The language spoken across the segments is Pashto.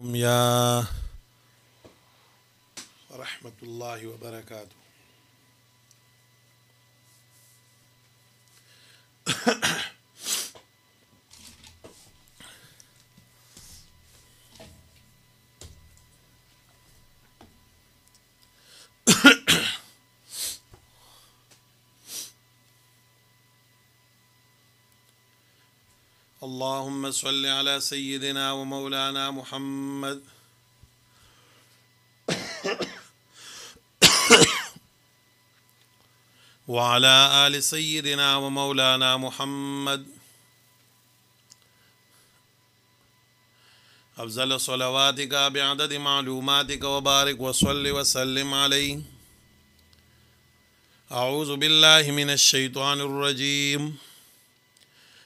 يا ورحمة الله وبركاته اللهم صل على سيدنا ومولانا محمد وعلى ال سيدنا ومولانا محمد أفضل صلواتك بعدد معلوماتك وبارك وصل وسلم عليه أعوذ بالله من الشيطان الرجيم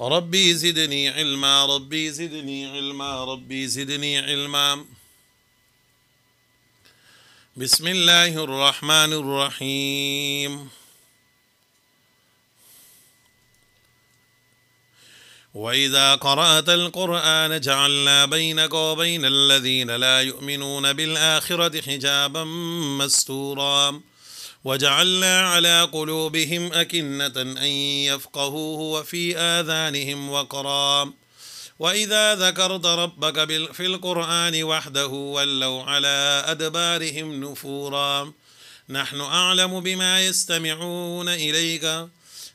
ربي زدني علما ربي زدني علما ربي زدني علما بسم الله الرحمن الرحيم وإذا قرأت القرآن جعلنا بينك وبين الذين لا يؤمنون بالآخرة حجابا مستورا وجعلنا على قلوبهم أكنة أن يفقهوه وفي آذانهم وقرا وإذا ذكرت ربك في القرآن وحده ولوا على أدبارهم نفورا نحن أعلم بما يستمعون إليك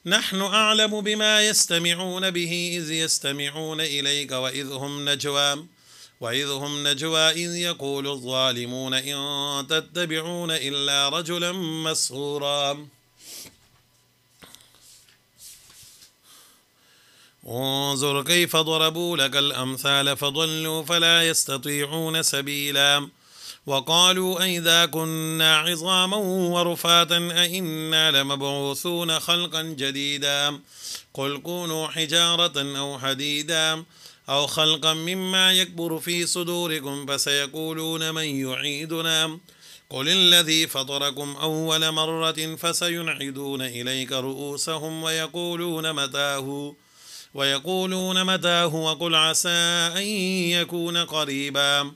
نحن أعلم بما يستمعون به إذ يستمعون إليك وإذ هم نجوى وإذ هم نجوى إذ يقول الظالمون إن تتبعون إلا رجلا مسهورا انظر كيف ضربوا لك الأمثال فضلوا فلا يستطيعون سبيلا وقالوا أئذا كنا عظاما ورفاتا أئنا لمبعوثون خلقا جديدا قل كونوا حجارة أو حديدا أو خلقا مما يكبر في صدوركم فسيقولون من يعيدنا قل الذي فطركم أول مرة فسينعدون إليك رؤوسهم ويقولون متاه ويقولون متاه وقل عسى أن يكون قريبا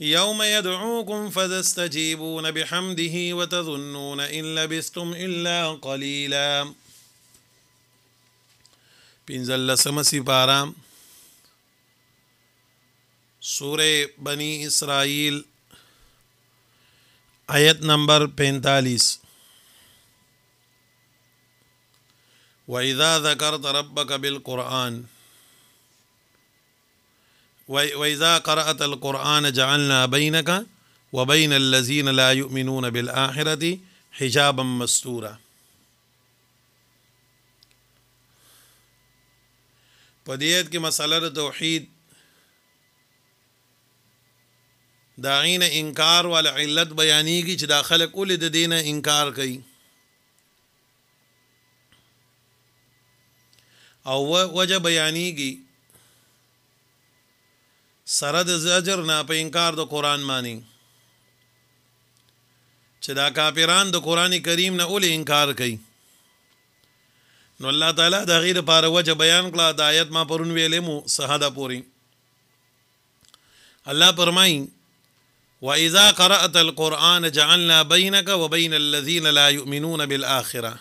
يوم يدعوكم فتستجيبون بحمده وتظنون إن لبستم إلا قليلا بنزل سمسی پارام سورہ بنی اسرائیل آیت نمبر پینتالیس وَإِذَا ذَكَرْتَ رَبَّكَ بِالْقُرْآنِ وَإِذَا قَرَأَتَ الْقُرْآنَ جَعَلْنَا بَيْنَكَ وَبَيْنَ الَّذِينَ لَا يُؤْمِنُونَ بِالْآخِرَةِ حِجَابًا مَسْتُورًا په دې کې مسله توحید دا غین انکار ول علت بیانېږي چې دا خلک ول د دینه انکار کوي او وجه بیانېږي سره د زجر نه په انکار د قران معنی چې دا کافران د قران کریم نه ول انکار کوي نو الله تعالی د غیر لپاره وجه بیان کړه د آیت ما پرون ویلې مو صحاده پوری الله فرمایي واذا قرات القران جعلنا بينك وبين الذين لا يؤمنون بالاخره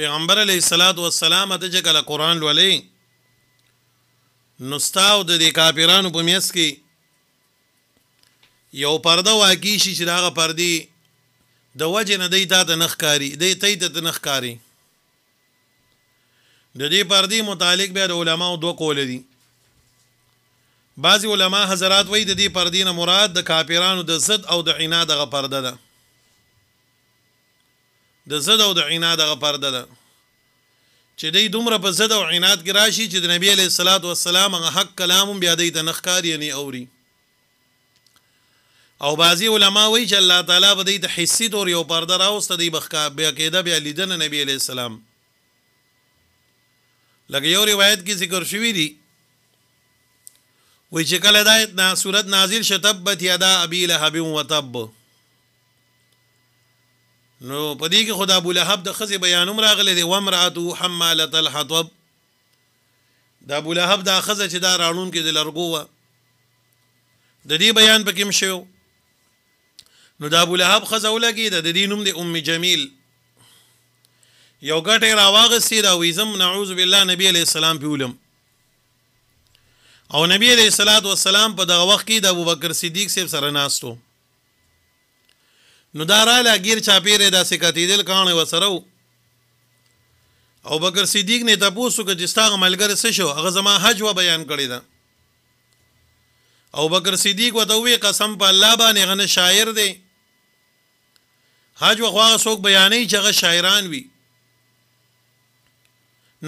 پیغمبر علیه الصلاۃ والسلام ته چې کله قران ولې نستاو د دې کافرانو په میس کې یو پرده واقع شي چې داغه پردي د وجه نه دی تا د نخکاری دی تی د نخکاری د دې پردي متعلق به د علماو دوه قول دي بعض علما حضرات وای د دې پردین مراد د کاپیرانو د زد او د عنا دغه پرده ده د زد او د عنا دغه پرده ده چې دې دومره په زد او عناد کې راشي چې د نبی علیه الصلاۃ والسلام هغه حق کلام بیا دې د نخکار یعنی اوري او بعضی علما وی چې الله تعالی به دې د حسي تور یو پرده راوست دی بخکا بیا کېده بیا لیدنه نبی علی السلام لکه یو روایت کې ذکر شوی دی وی چې کله دا نا صورت نازل شتبت یدا ابي لهب وتب نو پدې کې خدا ابو لهب د خزي بیان عمر غلې دی و امراته حماله الحطب دا ابو لهب دا خزه چې دا رانون کې د لرګو و د دې بیان پکې مشو نو دا ابو لهب خزه ولګي د دې نوم دی ام جمیل یو ګټه راواغستی دا ویزم نعوذ بالله نبی علی السلام پیولم او نبی علیہ الصلات والسلام په دغه وخت کې د ابوبکر صدیق سیب سره ناستو نو دا رااله غیر چاپیره د سکتیدل کانه وسرو او بکر صدیق نه تاسو کې جستا عملګر څه شو هغه زما حج و بیان کړی دا او بکر صدیق وته وی قسم په الله باندې غنه شاعر دی حج و خو څوک بیانې چې هغه شاعران وي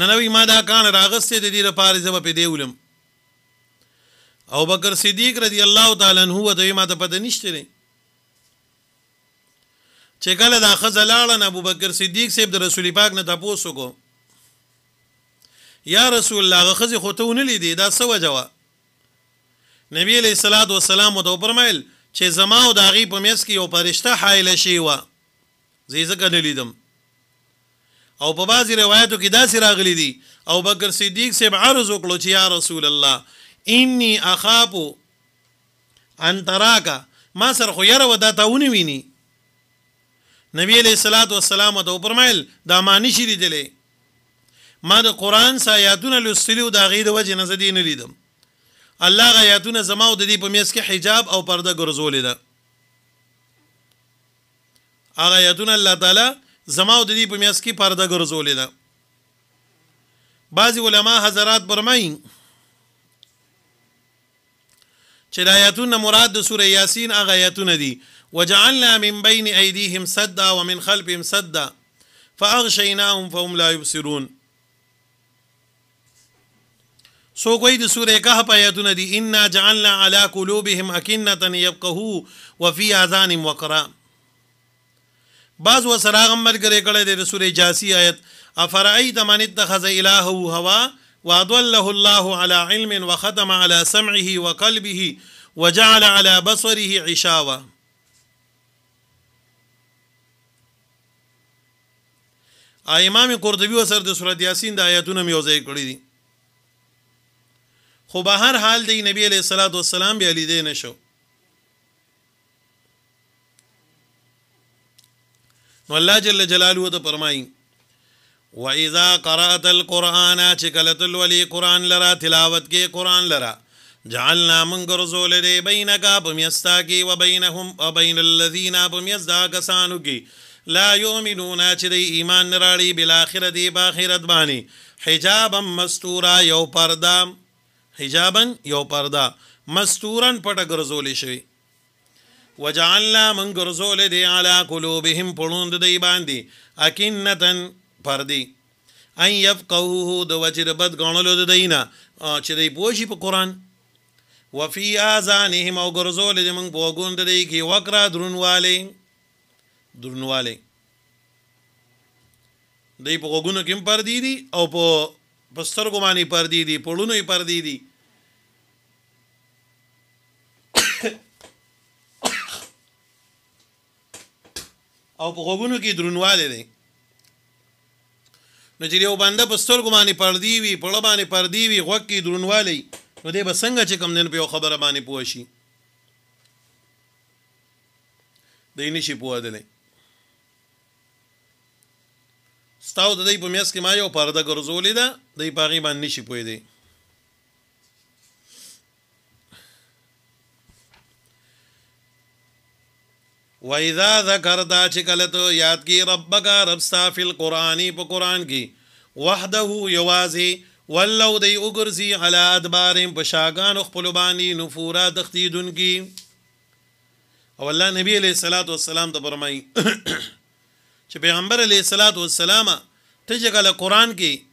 ننوی ما دا کان راغسته د دې لپاره زما په دی ولم او بکر صدیق رضی الله تعالی عنہ ته ما ته پته نشته نه چې کله دا خزلاړه ابو بکر صدیق سیب د رسول پاک نه تاسو کو یا رسول الله غخذ خوتهونه لیدي دا سو جوا نبی علیہ الصلات والسلام او پرمایل چې زما او داغي په میس کې یو پرشته حایل شي وا زیزه کنه لیدم او په بعضی روایتو کې دا سراغلی دي او بکر صدیق سیب عرض وکړو چې یا رسول الله انی اخافو ان تراکا ما سره خو یره ودا تاونه ویني نبی علیہ الصلات والسلام دا فرمایل دا معنی شری دله ما د قران سایاتونه لستلو دا غي د وجه نزدې نه لیدم الله غیاتونه زما او د دې په میس کې حجاب او پرده ګرځولې ده هغه یاتونه الله تعالی زما او د دې په میس کې پرده ګرځولې ده بعضی علما حضرات برمایي چې د آیاتونه مراد د سوره یاسین هغه آیاتونه دي وجعلنا من بين ايديهم سدا ومن خلفهم سدا فاغشيناهم فهم لا يبصرون سو کوئی د سوره کهف آیاتونه دي ان جعلنا على قلوبهم اكنه يفقهوا وفي اذانهم وقرا بعض وسراغم مرګره کړه د سوره جاسی آیت افرعی دمن اتخذ الهه هوا وأضله الله على علم وختم على سمعه وقلبه وجعل على بصره عشاوة امام قرطبي وسر د سورۃ یاسین د آیاتونو یو ځای کړی دي خو به هر حال دی نبی علیہ الصلوۃ والسلام به علی دی نشو نو الله جل جلاله ته فرمایي واذا قرات القران چې کله تل ولي قران لرا تلاوت کې قران لرا جعلنا من غرزول دی بینک بمیستا کی و بینهم و بین الذین بمیستا کسانو کی لا یؤمنون چې دی ایمان نراړي بالاخره دی باخرت باندې حجابا مستورا یو پردا حجابا یو پردا مستورن پټ غرزول شي وجعلنا من غرزول دی علی قلوبهم پړوند دی باندې اکنتن پردي ان يفقهوه د وجر بد غنلو د دینه چې دی بوشي په قران وفي اذانهم او ګرزول د من بوګون د دی کې وکرا درنواله درنواله دی په وګونو کې پر دی دي او په بستر ګماني پر دی دي په لونو پر دی دي او په وګونو کې درنواله دی نو چې یو بنده په سترګو باندې پردی وي په لړ باندې پردی وي غوکه درنوالی نو دې به څنګه چې کم دین په خبره باندې پوه شي دې نشي پوه دلې ستاو د دې په میاس کې ما یو پرده ګرځولې ده د پاغي باندې نشي پوه دی وإذا ذکر دا چې کله ته یاد کی ربک رب سافل قرآنی په قرآن کې وحده یوازي ولو دی وګرځي علی ادبارم په شاګان خپل باندې نفورا تختیدون کی او الله نبی علیہ الصلات والسلام ته فرمایي چې پیغمبر علیہ الصلات والسلام ته چې کله قرآن کې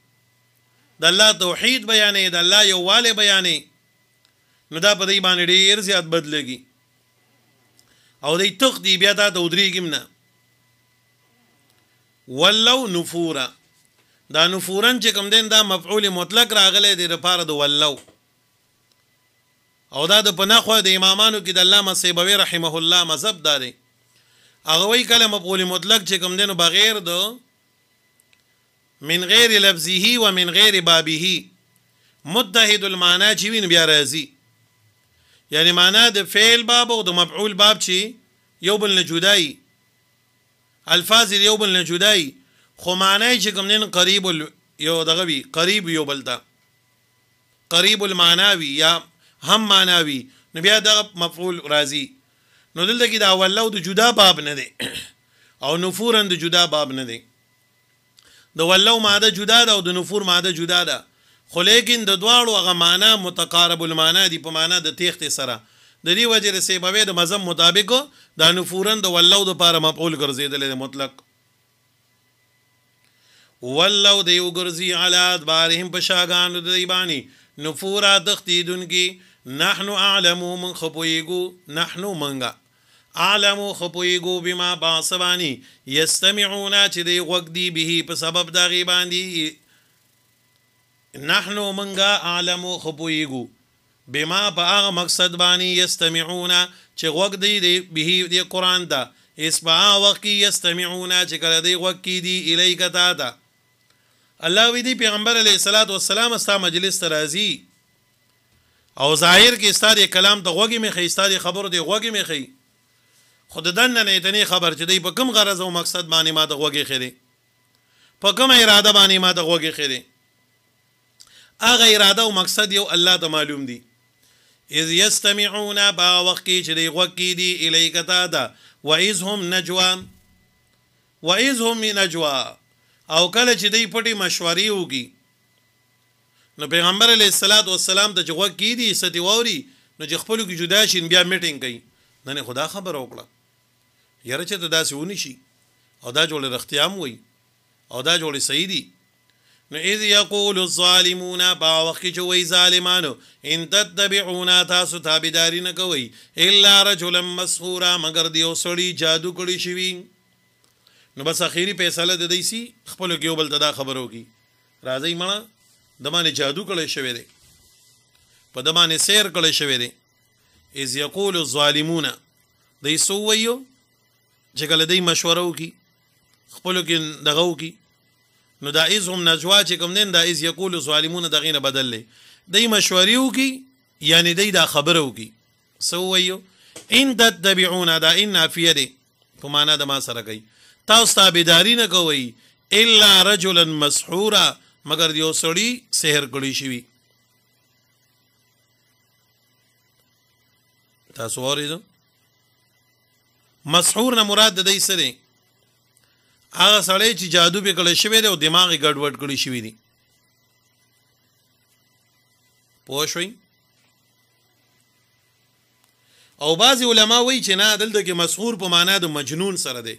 د الله توحید بیانې د الله یوواله بیانې نو دا په دې باندې ډیر زیات بدلږي او دی تخ دی بیا دا د ودریګم نه ولو نفورا دا نفورن چې کوم دین دا مفعول مطلق راغلی دی لپاره د ولو او دا د پناخو د امامانو کې د علامه سیبوی رحمه الله مذهب دا دی هغه وی کله مفعول مطلق چې کوم دین بغیر د من غیر لفظه و من غیر بابه متحد المعنا چې وین بیا راځي یعنی معنا د فعل باب او د مفعول باب چې یو بل نه جدای الفاظ یو بل نه جدای خو معنی چې کوم نن قریب یو دغه وی قریب یو بل ده قریب المعناوی یا هم معناوی نو بیا دغه مفعول راځي نو دلته کې دا اول او د جدا باب نه دی او نفورن د جدا باب نه دی د ولو ماده جدا ده او د نفور ماده جدا ده خو لیکن د دواړو هغه معنا متقارب المعنا دي په معنا د تیختې سره د دې وجه له سببې د مذهب مطابق د نفورن د ولو د پاره مفعول ګرځیدل مطلق ولو د یو ګرځي علات بارهم په شاګان د ایبانی نفورا دختیدونکی نحنو اعلمو من خپویګو نحنو منګه اعلمو خپویګو بما باسبانی یستمعونا چې دی وګدی به په سبب دا غیبان دی نحنو منګه عالمو خپويګو بما په هغه مقصد باندې یستمعون چې وګ دی دی به دی قران دا اسبا وقت یستمعون چې کله دی وګ کی دی الیک تا دا الله وی دی پیغمبر علیه الصلاۃ والسلام استا مجلس ترازی او ظاهر کې ستاره کلام ته غوګي می خي ستاره خبر دی غوګي می خي خود دن نه ایتنی خبر چې دی په کوم غرض او مقصد باندې ما د غوګي خېدي په کوم اراده باندې ما د غوګي خېدي اغه اراده او مقصد یو الله ته معلوم دي اذ یستمعون با وقت کې چې دی غوږ دي الیک تا دا واذ هم نجوا واذ هم نجوا او کله چې دی پټي مشورې وږي نو پیغمبر علیه الصلاۃ والسلام ته چې غوږ کې دي ستي ووري نو چې خپل کې جدا شین بیا میټینګ کوي نه خدا خبر وکړه یاره چې داسې ونی شي او دا جوړه رختیام وي او دا جوړه صحیح دي نو اذ یقول الظالمون با وخت چې وای ظالمانو ان تتبعون تاسو تابعداري نه کوي الا رجلا مسحورا مگر دیو سړی جادو کړی شوی نو بس اخیری فیصله د دې سي خپل یو بل تدا خبرو کی راځي مړه دمانه جادو کړی شوی دی په دمانه سیر کړی شوی دی اذ یقول الظالمون دې سو ویو چې کله دې مشوره وکي خپل کې دغه وکي نو دا از هم نجوا چې کوم دین دا از یقول ظالمون دغه نه بدل لې دای مشورې وکي یعنی دای دا خبره وکي سو ویو ان تتبعون دا ان فی دی په معنا د ما سره کوي تاسو تابعداري نه کوي الا رجلا مسحورا مگر یو سړی سحر کړی شي تاسو اورئ مسحور نه مراد د دې سره هغه سړی چې جادو به کړی شوی دی او دماغ یې ګډوډ کړی شوی دی پوه شوئ او بعضی علما وایي چې نه دلته کې مسحور په معنا د مجنون سره دی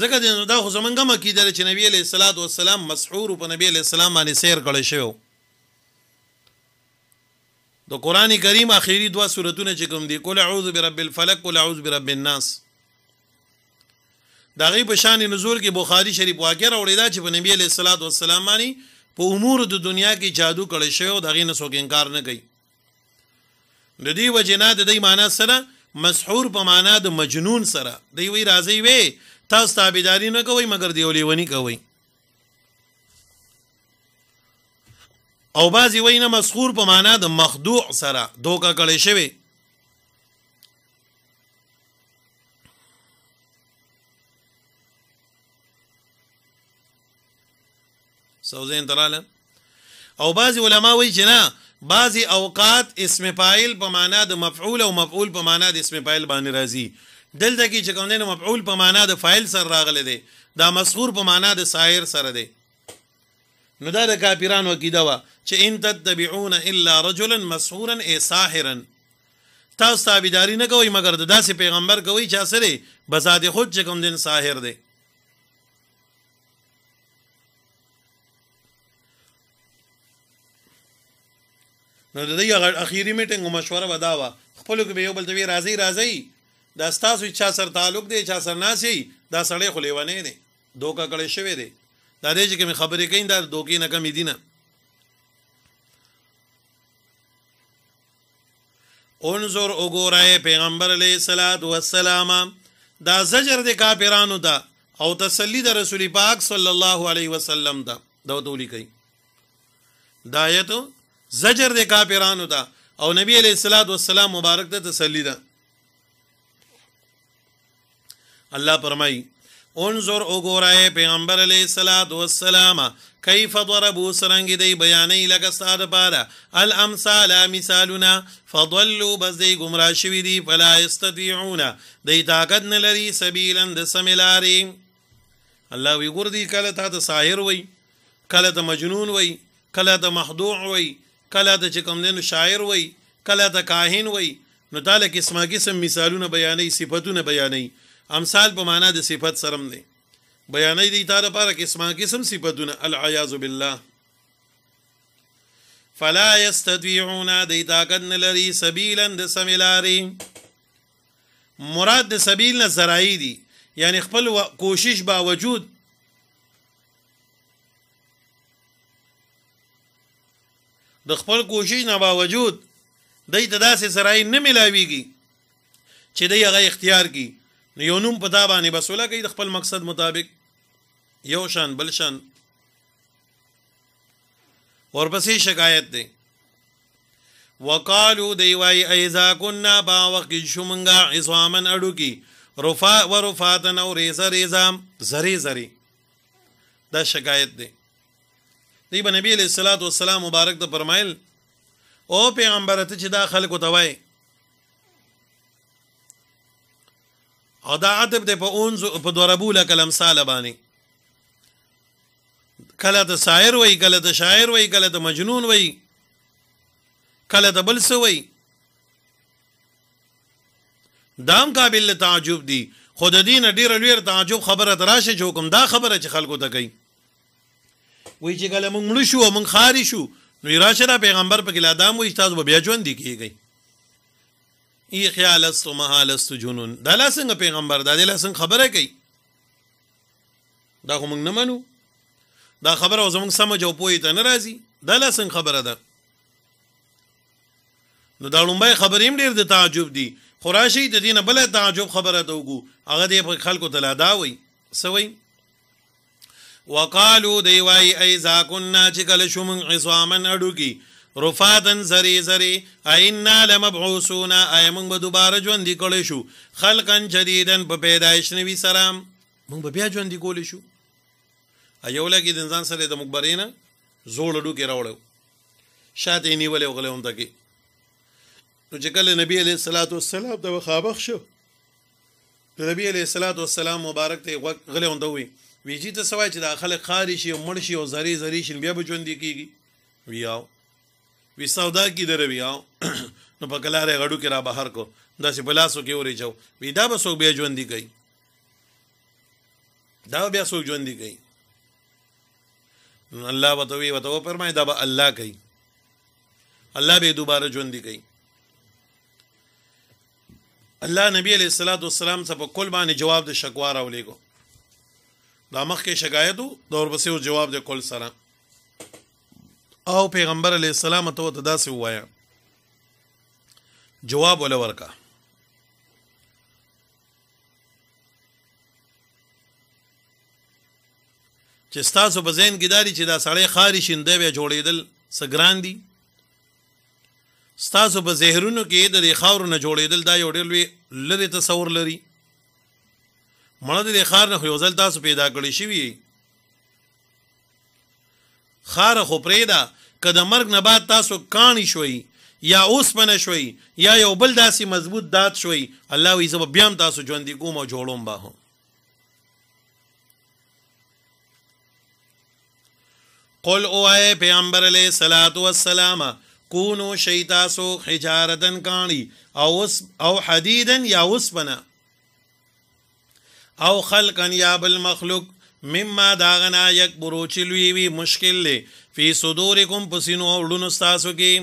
ځکه دا خو زمونږ هم عقیده چې نبی علیه الصلاة والسلام مسحور په نبی علیه السلام باندې سیر کړی شوی د قران کریم اخیری دوه سورتونه چې کوم دي قل اعوذ برب الفلق قل اعوذ برب الناس دا غي بشان نزول کې بخاری شریف واقع راوړی دا چې په نبی علیہ الصلوۃ والسلام باندې په امور د دنیا کې جادو کړی شوی او دا غي نسو انکار نه کوي د دې وجنا د دې معنی سره مسحور په معنا د مجنون سره دی وی راځي وي تاسو تابعداري نه کوي مګر دی ولېونی کوي او بعضی وینه مسحور په معنا د مخدوع سره دوکا کړی شوی سوزین تراله او بعضی علما وایي چې نه بعضی اوقات اسم فاعل په معنا د مفعول او مفعول په معنا د اسم فاعل باندې راځي دلته کې چې کوم نه مفعول په معنا د فاعل سره راغلی دی دا مسخور په معنا د سایر سره دی نو دا د کافرانو عقیده وه چې ان تتبعون الا رجلا مسحورا اي ساحرا تاسو تابعداري نه کوئ مګر د داسې پیغمبر کوئ چې سره بزاد خود چې کوم دین ساحر دی نو د دې اخیری میټینګ او مشوره ودا وا خپل کې یو بل ته راځي راځي دا ستاسو چا سر تعلق دی چا سر ناسي دا سړی خو لیوانه دی دوکا کړي شوی دی دا دې چې کوم خبرې کین دا دوکې نه کمی دي نه انظر وګورای پیغمبر علی صلوات و سلام دا زجر د کافرانو دا او تسلی د رسول پاک صلی الله علیه وسلم دا دا تولی کوي دایته زجر د کافرانو ته او نبی علیہ الصلوۃ والسلام مبارک ته تسلی ده الله فرمای انظر وګورای پیغمبر علیہ الصلوۃ والسلام کیف ضربوا سرنګ دی بیانې لکه ساده بارا الامثال مثالنا فضلوا بس دی گمراه شوی دی فلا یستطيعون دی طاقت نه لري سبیلا د سملاری الله وی ګور دی کله ته ساحر وای کله ته مجنون وای کله ته مخدوع وای کله د چې کوم دینو شاعر وای کله د کاهن وای نو داله قسمه قسم مثالونه بیانې صفاتونه بیانې امثال په معنا د صفات سرم دي بیانې دي تا لپاره قسمه قسم صفاتونه العیاذ بالله فلا یستطيعون د طاقت لري سبیلا د سمیلاري مراد د سبیل نه زرایی دي یعنی خپل کوشش باوجود د خپل کوشش نه باوجود دای ته داسې سرای نه ملاویږي چې دای هغه اختیار کی نو یو نوم پتا باندې بسوله کوي د خپل مقصد مطابق یو شان بل شان ورپسې شکایت دی وقالو دی وای ایزا کنا با وقت شومنګا عصامن اډو کی رفا ورفاتن او ریزا ریزا زری زری دا شکایت دی دی به نبی علیہ الصلوۃ والسلام مبارک ته فرمایل او پیغمبر ته چې دا خلکو ته وای او دا عدب دی په اونز په ضربو لک الامثال باندې کله د شاعر وای کله د شاعر وای کله د مجنون وای کله د بل وای دام قابل تعجب دی خود دین ډیر لویر تعجب خبره تراشه چې حکم دا خبره چې خلکو ته کوي وای چې کله مونږ مړ شو مونږ خاري شو نو راشه را پیغمبر په کله ادم وای تاسو بیا ژوند کیږي ای خیال است و محال است جنون دا لاسنګ پیغمبر دا لاسنګ خبره کوي دا خو موږ نه منو دا خبره او زمونږ سمج او پوهې ته نه راځي دا لاسنګ خبره ده نو دا لومبای خبرې هم ډېر د تعجب دي خو راشي د دینه بل تعجب خبره ته وګو هغه د خلکو تلا دا وي سوي وقالو دی وای ایزا کننا چکل شمن عصامن اډوکی رفاتن زری زری ائنا لمبعوثون ایمن به دوباره ژوند کړي شو خلقن جدیدن په پیدایش نوی سلام مونږ به بیا ژوند کول شو ایو لګی د انسان سره د مقبرینه زوړ ډوکی راوړو شاته نیولې وغلې هم تکي نو چې کله نبی علیہ الصلوۃ والسلام د وخابخ شو نبی علیہ الصلوۃ والسلام مبارک ته غلې هم دوی وی چې ته سوای چې دا خلک خاري شي او مړ شي او زری زری شي بیا به ژوند کیږي ویاو وی سودا کی درې ویاو نو په کلاره غړو کې را بهر کو داسې بلاسو کې اوري جو وی دا به څوک بیا ژوند کوي دا بیا څوک ژوند کوي الله وتوي وتو فرمای دا به الله کوي الله به دوباره ژوند کوي الله نبی علیہ الصلوۃ والسلام څخه په کول باندې جواب د شکوا راولېګو دا مخکې شکایت دا ورپسې او جواب د کول سره او پیغمبر علی السلام ته ته داسې وایا جواب ولا ورکا چې تاسو په ذهن کې داري چې دا سړی خاري شینده بیا جوړېدل سګران دي ستاسو په زهرونو کې د ریخاور نه جوړېدل دا یو ډېر لوی لری تصور لري مړه د خار نه خو یو ځل تاسو پیدا کړی شوی خار خو پرېدا که د مرګ نه بعد تاسو کاڼی شوي یا اوس پنه شوي یا یو بل داسې مضبوط دات شوي الله وی زه بیا هم تاسو ژوندې کوم او جوړوم به هم قل اوه پیغمبر علیہ الصلات والسلام کونو شیتاسو حجارتن کانی او او حدیدن یا وسبنا او خلقن یا بالمخلوق مما داغنا یک برو چلوی وی مشکل لی فی صدورکم پسینو اولونو ستاسو کی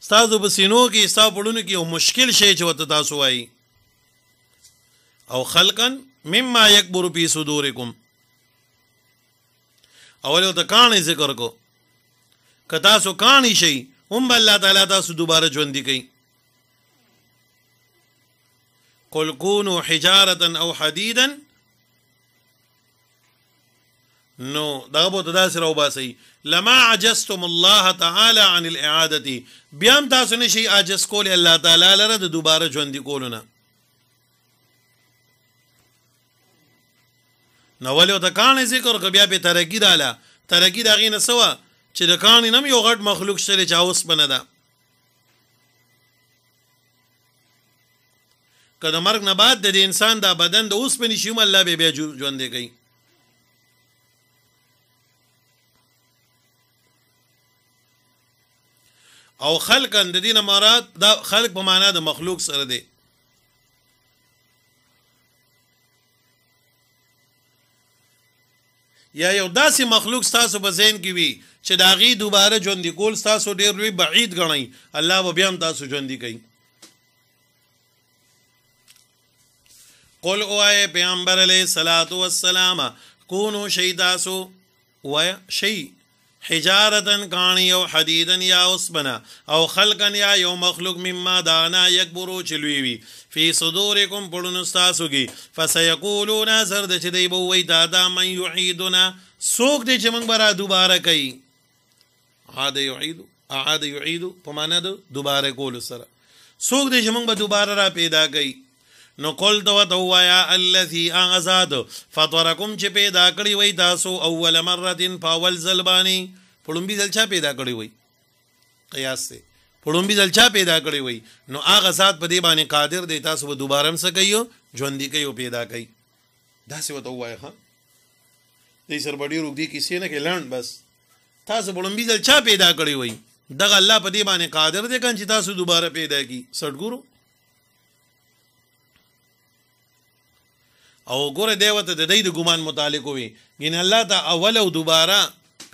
ستاسو پسینو کی ستاسو پڑونو کی او مشکل شی چې وته تاسو وای او خلقن مما یک برو پی صدورکم اول ته کانی ذکر کو کتا سو کانی شي هم الله تعالی تاسو دوباره ژوند دی کوي قل كونوا حجاره او حديدا نو دا به تداس رو باسي لما عجزتم الله تعالى عن الاعاده بیا تاسو نشي عجز کول الله تعالی لره د دوباره ژوند کولونه نو ولې د کان ذکر کو بیا به ترګی داله ترګی دغې نه سوا چې د کان نم یو غټ مخلوق شری چاوس بنه ده که د مرګ نه بعد د انسان دا بدن د اوس پنې شیم الله به بیا ژوند دی کوي او خلق د دین مراد دا خلق په معنا د مخلوق سره دی یا یو داسې مخلوق تاسو په ذهن کې وي چې دا غي دوباره ژوند کول تاسو ډیر لوی بعید غنئ الله به بیا هم تاسو ژوند کوي قل اوه پیغمبر علیه صلات و السلام کونو شیداسو و شی حجارتن کانی او حدیدن یا اسبنا او خلقن یا یو مخلوق مما دانا یک برو چلویوی فی صدورکم پړونو تاسو کې فسیقولون زر د چې دی بو وی دادا من یعیدنا سوک دی چې موږ برا دوباره کوي عاد یعید عاد یعید په معنا د دوباره کول سره سوک دی چې موږ به دوباره را پیدا کوي نو قل دو دوایا الذي آزاد فطرکم چې پیدا کړی وای تاسو اول مره پاول زلبانی پړومبي دلچا پیدا کړی وای قیاس سے پړومبي دلچا پیدا کړی وای نو هغه ذات په دې باندې قادر دی تاسو به دوباره هم سکیو ژوندۍ کوي پیدا کوي دا څه وته وای ها دې سر بډی روګ دی کیسې نه کې لاند بس تاسو پړومبي دلچا پیدا کړی وای دغه الله په دې باندې قادر دی کان چې تاسو دوباره پیدا کی سټګورو او ګوره دیوته د دې د ګمان متعلق وي ګین الله ته اول او دوباره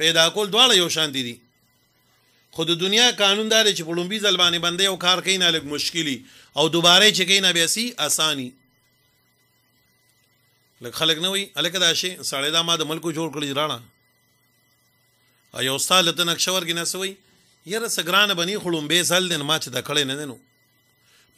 پیدا کول دواړه یو شان دي خود دنیا قانون دار چې پړومبي زلبانې بندې او کار کین الګ مشکلی او دوباره چې کین بیا سي اساني لکه خلک نه وي الګ دا شی سړی دا ما د ملکو جوړ کړی رانا او یو استاد ته نقشور کې نه سوي یره سګران بني خړومبي زل دین ما چې د کړې نه دینو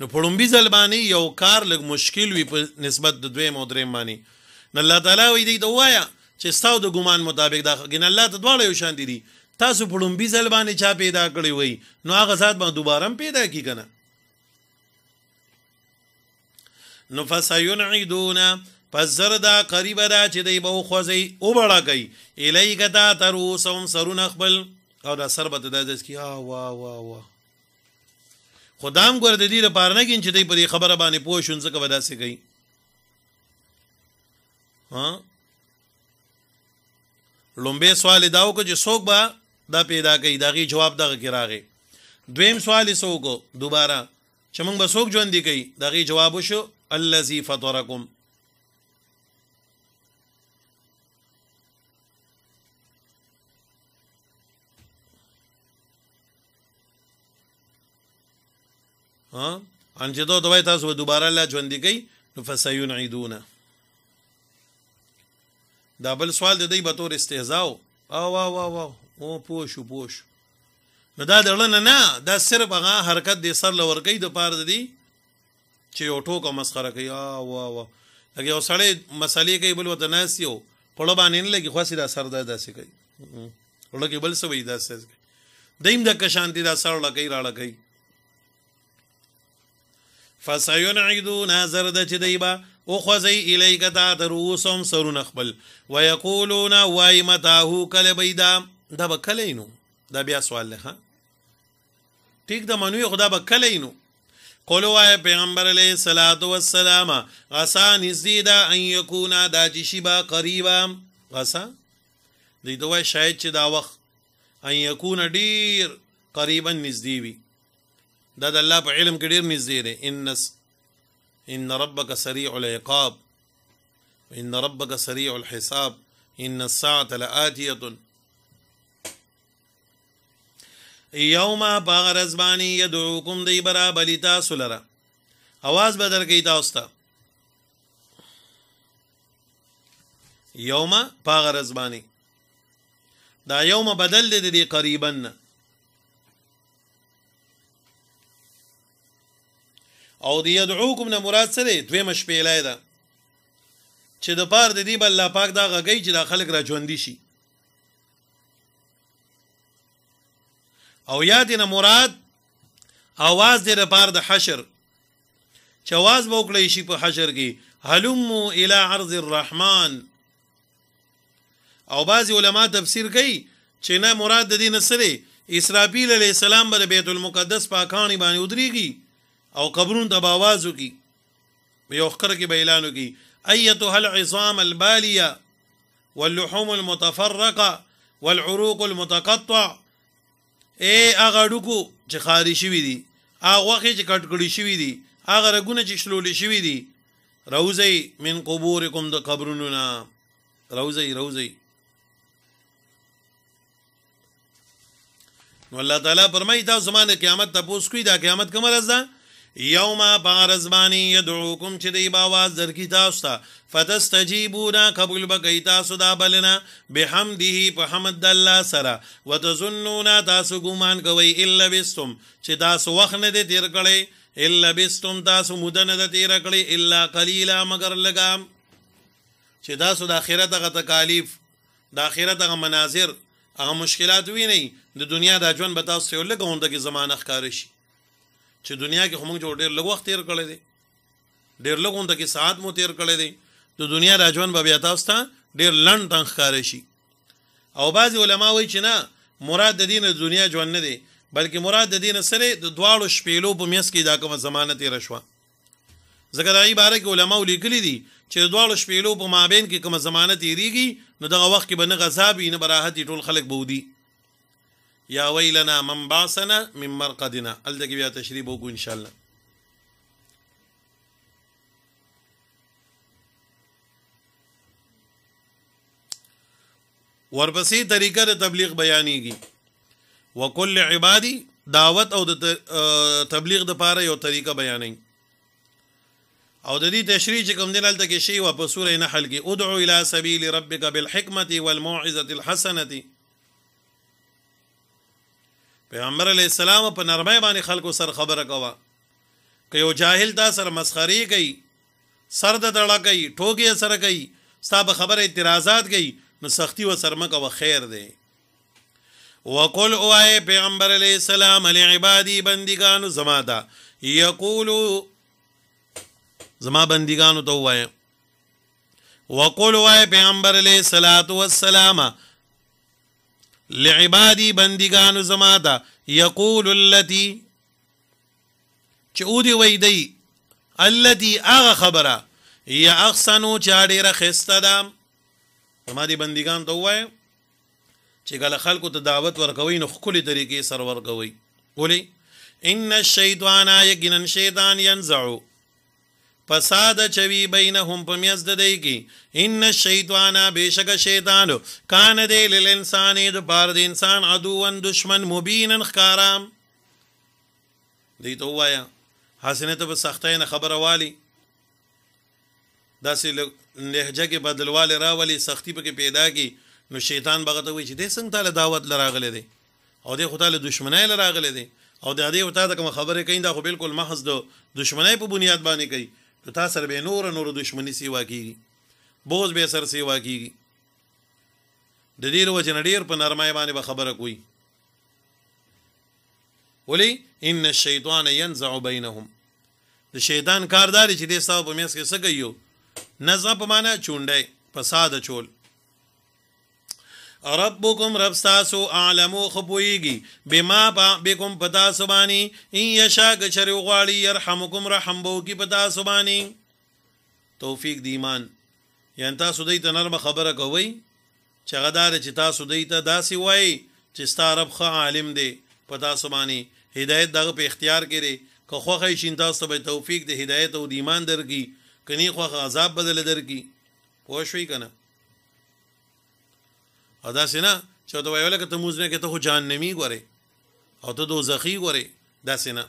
نو په لومبي ځل باندې یو کار لګ مشکل وي په نسبت د دویم او دریم باندې نو الله تعالی وی دی دوایا چې ستاسو د ګمان مطابق دا غن الله ته دواړه یو شان دي تاسو په لومبي ځل باندې چا پیدا کړی وي نو هغه ذات باندې دوباره پیدا کی کنه نو فسینعدون پزر دا قریب دا چې دی به خوځي او بڑا کوي الیک تا تروسم سرون خپل او دا سر به د دز کی وا وا وا خدام ګور د دې لپاره نه کین چې دې په دې خبره باندې پوه شون څه کبدا سي کوي ها لومبه سوال داو کو چې څوک با دا پیدا کوي دا غي جواب دغه کې راغی دویم سوال څوک دوباره چې موږ به څوک ژوند دی کوي دا غي جواب وشو الذي فطركم ها ان چې دا دوی تاسو دوباره لا ژوند کی نو فسيون عيدون دا بل سوال د دوی به تور استهزاء او او او او پوښو پوښو نو دا درلنه نه دا صرف هغه حرکت دی سر لور کوي د پاره دی چې یو ټوک مسخره کوي او او لکه یو سړی مسالې کوي بل وته ناسیو پړ باندې لګي خو سیدا سر دا داسې کوي ورلکه بل سوي داسې کوي دیم د کشانتی دا سر لګي را لګي فسينعدو ناظر د چې دی با او خوځي الیک تا دروسم سرون خپل ويقولون وای متاهو کله بيدا دا به کلینو دا بیا سوال له ټیک د منوي خدا به کلینو قولو وای پیغمبر علیه الصلاۃ والسلام غسا نزيدا ان یکونا دا چې شی با قریبا غسا دې دوه شاید چې دا وخت ان یکونا ډیر قریبا نزدې وي دا د الله په علم کې ډیر نږدې دی ان ان ربک سریع العقاب ان ربک سریع الحساب ان الساعه لاتیه یوم باغرز بانی یدعوکم دی برابلی تاسو لرا आवाज به درکې تاسو ته یوم باغرز بانی دا یوم بدل دی دی قریبا نه او دی يدعوکم نه مراد څه دی دوی مشپېلای ده چې د پاره د دې بل الله پاک دا غږی چې د خلک را ژوندې شي او یاد نه مراد आवाज دې لپاره د حشر چې आवाज وکړي شي په حشر کې هلم الى عرض الرحمن او بعضی علما تفسیر کوي چې نه مراد د دین سره اسرافیل علی السلام بر بیت المقدس پاکانی باندې ودرېږي او قبرون ته باوازو کی یو خر کې اعلانو کی ايته العظام الباليه واللحوم المتفرقه والعروق المتقطع اے هغه ډکو چې خاري شوی دي هغه وخت چې کټکړی شوی دي هغه رګونه چې شلول شوی دي روزي من قبورکم د قبرونو نا روزي روزي نو الله تعالی فرمایي دا زمانه قیامت ته پوس کوي دا قیامت کوم راځه یوم بارزبانی یدعوکم چې دی باواز در کی تاسو ته فتستجیبونا قبول بکی تاسو دا بلنا بحمده په حمد الله سره وتظنونا تاسو ګومان کوي الا بستم چې تاسو وخت نه دی تیر کړی الا بستم تاسو مدن د تیر کړی الا قلیلا مگر لګام چې تاسو د اخرت غ تکالیف د اخرت غ مناظر هغه مشکلات وی نه د دنیا د ژوند به تاسو یو لګوند کې زمانه ښکار شي چې دنیا کې هم جوړ ډېر لږ وخت تیر کړی دی ډېر لږ اونته کې ساعت مو تیر کړی دی د دنیا راجوان به بیا تاسو ته ډېر لند تنخ کار شي او بعض علما وایي چې نه مراد د دین دنیا ژوند نه دی بلکې مراد د دین سره د دواړو شپېلو په میس کې دا کومه زمانه تیر شوه ځکه دا عبارت کې علما ولیکلي دي چې دواړو شپېلو په مابین کې کومه زمانه تیریږي نو دغه وخت کې به نه غذاب نه براحت ټول خلک بودي یا ویلنا من باسنا من مرقدنا الدغه بیا تشریب وکړو ان شاء الله ورپسې طریقه د تبلیغ بیانېږي وکل عبادی دعوت او د تبلیغ د پاره یو طریقه بیانې او د دې تشریح چې کوم دلته کې شی و په سورې نحل کې ادعو الی سبیل ربک بالحکمت والموعظه الحسنه پیغمبر علی السلام په نرمۍ باندې خلکو سر خبره کوا که یو جاهل تا سره مسخري کوي سر د دړه کوي ټوګي سره کوي ستاب خبره اعتراضات کوي نو سختی و سرمه کوا خیر دی وقل اوای پیغمبر علی السلام علی عبادی بندگانو زما دا یقولو زما بندگانو ته وای وقل اوای پیغمبر علی صلوات و سلامه لعبادی بندگانو زما دا یقول اللتی چې او دی وای دی اللتی هغه خبره یا احسنو چا ډیره خسته ده زما دي بندگان ته وای چې ګل خلکو ته دعوت ورکوي نو خولي طریقې سر ورکوي ولي ان الشیطان یقینا شیطان ينزعو فساد چوي بينهم پمیز د دی کی ان الشیطان بشک شیطان کان دی للانسان د بار د انسان عدو ون دشمن مبینا خارام دی تو وایا حسنه ته سختای نه خبر والی داسې لهجه کې بدلواله راولي سختی پکې پیدا کی نو شیطان بغته وی چې د څنګه تعالی دعوت لراغله دی او د خدای له دشمنای لراغله دی او د دې وتا ته کوم خبره کین دا خو بالکل محض د دشمنای په بنیاد باندې کوي نو تا سره به نور نور دښمنی سیوا کیږي بوز به سر سیوا کیږي د ډیر وجن ډیر په نرمای باندې به با خبره کوي ولی ان الشیطان ينزع بینهم د شیطان کاردار چې د ساو په میس کې سګیو نزع په معنا چونډای فساد چول ربکم رب تاسو اعلمو خبویگی بما با بكم پتا سبانی ان یشا گچری غواړي يرحمکم رحم بو کی پتا سبانی توفیق دی ایمان یان تاسو دې ته نرمه خبره کوي چې غدار چې تاسو دې ته داسي وای چې ستارب خ عالم دی پتا سبانی هدایت دغه په اختیار کړي که خوخه شین تاسو به توفیق د هدایت او د ایمان درکې کني خوخه عذاب بدل درکې پوه شوي کنه ادا سینا چې ته وایول کې ته موږ نه کې ته خو جهنمی غوري او ته دوزخی غوري دا سینا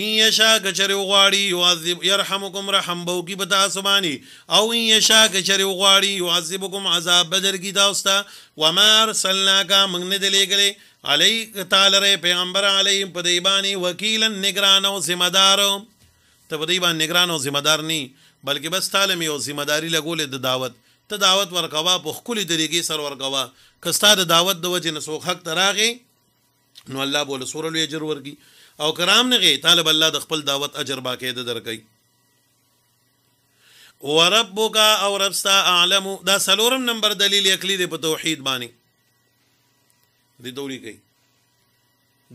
ان یشا کچری وغواړي يعذب يرحمکم رحم بو کی بتا سبانی او ان یشا کچری وغواړي يعذبکم عذاب بدر کی داوستا وما ارسلناک موږ نه دلېګلې علی تعالی پیغمبر علی پدیبانی وکیلا نگران او ذمہ دار ته پدیبان نگران او ذمہ دار نه بلکې بس تعالی می او ذمہ داری لګولې د دعوت ته دعوت ورکوا په خولي طریقې سره ورکوا کستا د دعوت د وجه نه سوخ حق تراغي نو الله بوله سور لوی اجر ورګي او کرام نه غي طالب الله د خپل دعوت اجر باکې د درکې وربک او ربستا اعلم دا سلورم نمبر دلیل عقلی دی په توحید باندې دی دوری کوي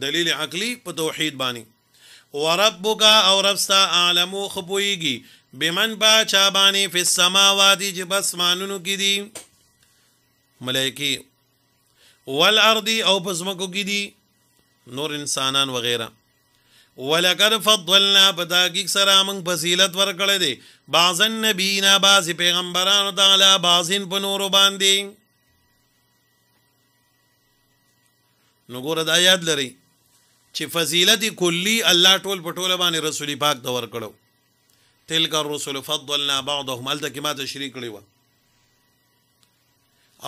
دلیل عقلی په توحید باندې وربک او ربستا اعلم خو پويږي بمن با چا باندې په سماواتی چې بس مانونو کې دي ملایکی والارض او پسمکو کې دي نور انسانان وغیرہ ولقد فضلنا بداګیک سره موږ فضیلت ورکړې دي بعض النبینا بعض پیغمبرانو تعالی بعضین په نور باندې نګور د آیات لري چې فضیلت کلی الله ټول په ټوله باندې رسول پاک دا ورکړو تلک الرسل فضلنا بعضهم هلته کې ما تشریح کړی و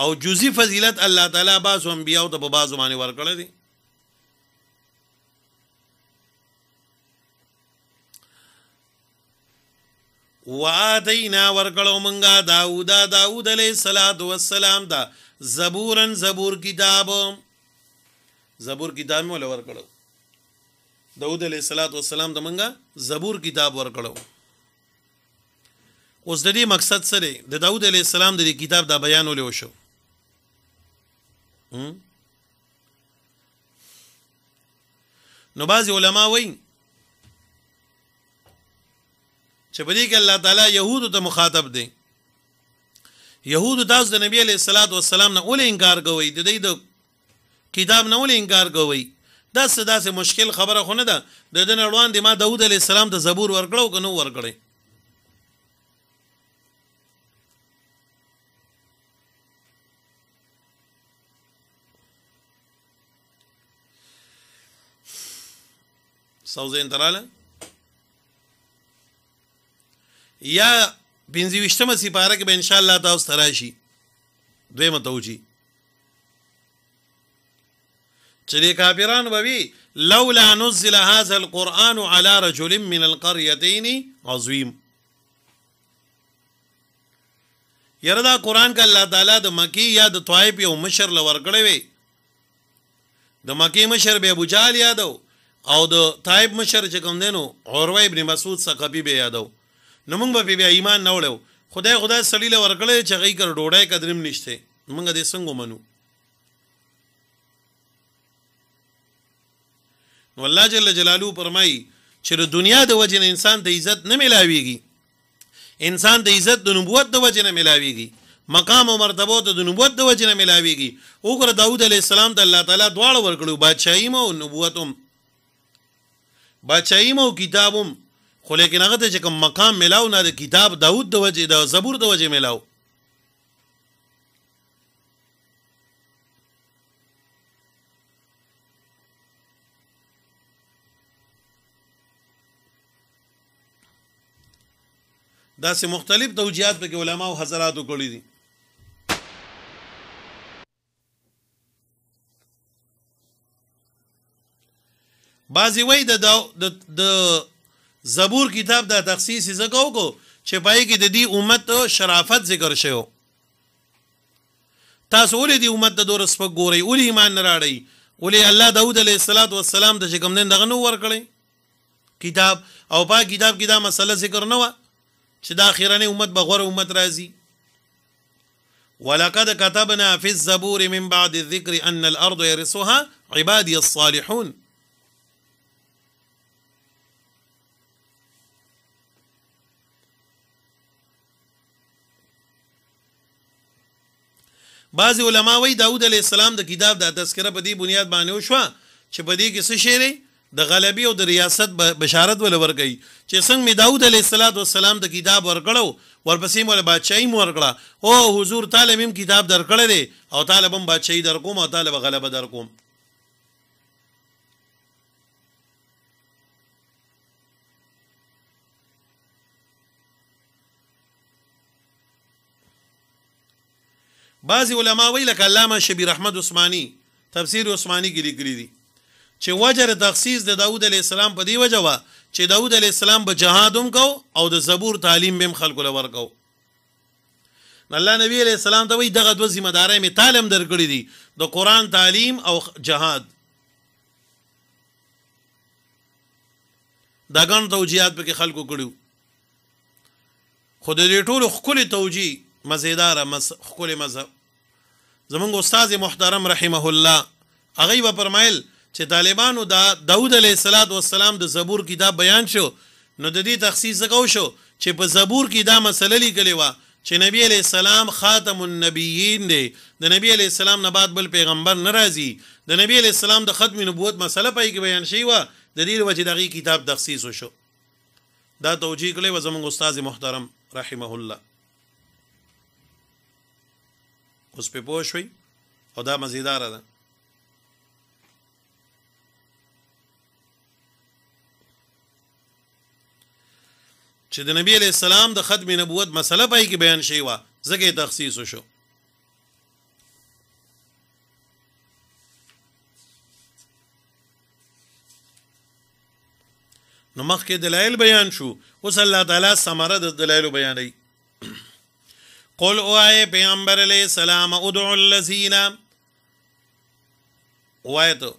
او جزئی فضیلت الله تعالی باز انبیاء ته په بازو باندې ورکړل دي وآتینا ورکړو مونږه داوود داوود علیہ الصلات والسلام دا زبورن زبور کتاب زبور کتاب مولا ورکړو داوود علیہ الصلات والسلام دا مونږه زبور کتاب ورکړو اوس د دې مقصد سره د داوود علی السلام د کتاب دا بیان ولې وشو نو بعض علما وایي چې په دې کې الله تعالی يهودو ته مخاطب دی يهودو تاسو د نبی عليه الصلاه والسلام نه اول انکار کوي د دې د کتاب نه اول انکار کوي دا څه داسې مشکل خبره خونه ده د دې نړوان دی ما داوود عليه السلام ته زبور ورکړو کنه ورکړي سوزین تراله یا بنځي وشتمه سپاره کې به ان شاء الله تاسو تراشي دوی متوجي چې کافرانو بوي لولا نزل هذا القرآن على رجل من القريتين عظيم یره دا قران ک الله تعالی د مکی یا د طائف یو مشر لور کړی وي د مکی مشر به ابو جال یادو او د طائب مشر چې کوم دینو اوروی ابن مسعود ثقفي به یادو نو موږ به بیا ایمان نه وړو خدای خدای سلیل ورکړې چې غي کر ډوډۍ قدرم نشته موږ دې څنګه منو نو الله جل جلاله فرمای چې د دنیا د وجه نه انسان د عزت نه ملاويږي انسان د عزت د نبوت د وجه نه ملاويږي مقام او مرتبه د نبوت د وجه نه ملاويږي وګوره داوود علی السلام د الله تعالی دواړه ورکړو بادشاہي مو نبوتوم بادشاہیم او کتابم خو لیکن هغه ته چې کوم مقام ملاو نه د کتاب داوود د وجه د زبور د وجه ملاو دا سه مختلف توجیهات به علماء او حضرات کړی دي بعضی وای د د زبور کتاب د تخصیص زګو کو چې پای کې د دې امت شرافت ذکر شوی تاسو ولې دې امت د دور سپک ګوري ولې ایمان نه راړي ولې الله داوود علیه السلام د شګم نن دغه نو ور کړی کتاب او په کتاب کې دا مسله ذکر نه و چې د اخیرانه امت بغور امت راځي ولقد كتبنا في الزبور من بعد الذكر ان الارض يرثها عبادي الصالحون بعض علما وی داوود علی السلام د کتاب د تذکره په دې بنیاد باندې وشو چې په دې کې څه شی د غلبي او د ریاست بشارت ول ورګي چې څنګه می داوود علی السلام د کتاب ورکړو ورپسې مول بادشاہي مو ورکړه او حضور تعالی مم کتاب درکړه دي او طالبم بادشاہي درکوم او طالب غلبه درکوم بعضی علما وی لکه علامه شبیر احمد عثماني تفسیر عثماني کې لیکلي دي چې وجر تخصیص د داوود علی السلام په دی وجه وا چې داوود علی السلام به جهاد هم کو او د زبور تعلیم به خلکو لور کو الله نبی علی السلام ته وی دغه دوه ذمہ دارې می تعلیم درکړې دي د قران تعلیم او جهاد دا ګڼ توجیهات پکې خلکو کړیو خو د دې ټولو خولي توجیه مزیدار مز خولي مذهب زمونږ استاد محترم رحمه الله هغه و پرمایل چې طالبانو دا داود علیه الصلاۃ والسلام د زبور کتاب بیان شو نو د دې تخصیص زکو شو چې په زبور کې دا مسله لیکلې و چې نبی علی السلام خاتم النبیین دی د نبی علی السلام نه بعد بل پیغمبر ناراضي د نبی علی السلام د ختم نبوت مسله پای کې بیان شي و د دې وجه دغه کتاب تخصیص شو دا توجیه کړي و زموږ استاد محترم رحمه الله اوس په پوه شوي او دا مزیداره ده چې د نبی علی السلام د ختم نبوت مسله پای کې بیان شوی و زګه تخصیص شو نو مخکې دلایل بیان شو اوس الله تعالی ثمره د دلایل بیانوي قل اوائے پیغمبر علیہ السلام ادعو اللذین اوائے تو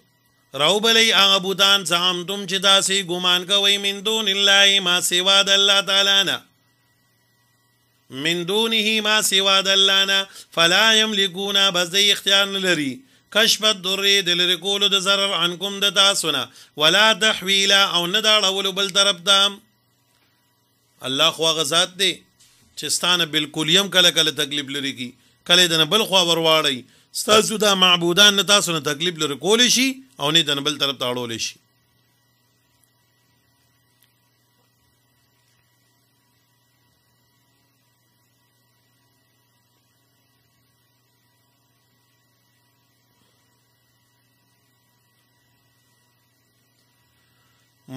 رو بلی آغا بوتان سامتم چدا سی گمان کوئی من دون اللہ ما سوا داللہ تعالی نا من دونه ما سوا دلانا فلا یملکونا بس دی اختیار نلری کشف الدر دل رکول د zarar عنکم د تاسونا ولا تحویلا او نداړول بل طرف ته الله خو غزاد دی چې ستانه بالکل یم کله کله تکلیف لري کی کله د بل خوا ورواړی ستاسو دا معبودان نه تاسو نه تکلیف لري کول شي او نه د بل طرف ته اړول شي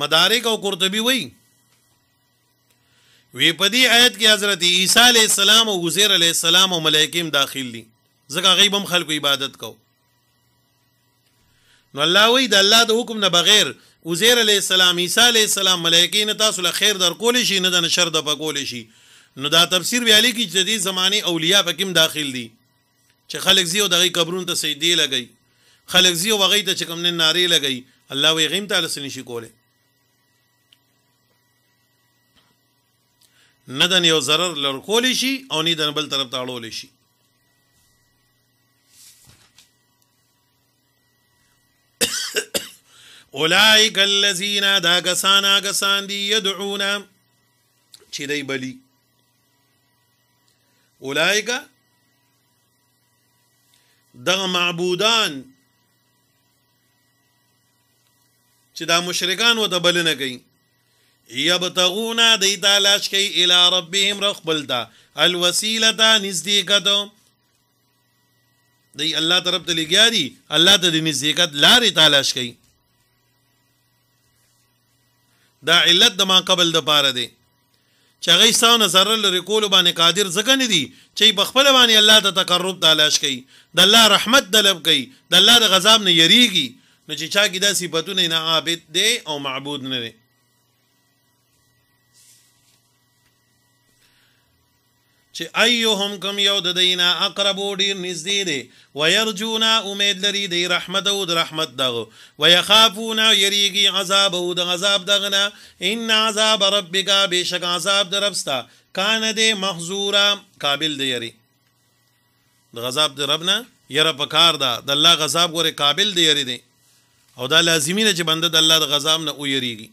مدارک او قرطبي وایي وی په دې آیت کې حضرت عیسی علی السلام او عزیر علی السلام او ملائکه هم داخل دي ځکه غیب هم خلکو عبادت کو نو الله وی د الله د حکم نه بغیر عزیر علی السلام عیسی علی السلام ملائکه نه تاسو له خیر در کول شي نه د شر د پکول شي نو دا تفسیر ویالي کې جدي زماني اولیاء پکې داخل دي چې خلک زیو دغه قبرون ته سجدي لګي خلک زیو وغي ته چې کوم نه ناري لګي الله وی غیم تعالی سنشي کوله ندن یو ضرر لړکول شي او نه دن بل طرف ته اړول شي اولائک الذین دا کسانا کسان دی یدعونا چې دی بلی اولائک دغه معبودان چې دا مشرکان و ته بلنه کوي یبتغونا دی تلاش کوي الی ربهم رغبلتا الوسیلتا نزدېکته دی الله طرف ته لګیا دي الله ته د نزدېکت لارې تلاش کوي دا علت د ما قبل د پاره دی چې هغه ستاسو نظر لري کول باندې قادر ځکه نه دي چې بخپل باندې الله ته تقرب تلاش کوي د الله رحمت طلب کوي د الله د غضب نه یریږي نو چې چا کې دا صفاتونه نه عابد دی او معبود نه دی چې ايهم کم یو د دینا اقرب ډیر نږدې دي ويرجونا امید لري د رحمت او د رحمت دغه ويخافونا يريږي عذاب او د عذاب دغنا ان عذاب ربک بشک عذاب د ربستا کان دې محظورا قابل دی یری د غذاب د ربنا یره پکار دا د الله غذاب غره قابل دی یری دی او دا لازمی نه چې بنده د الله د غذاب نه او یریږي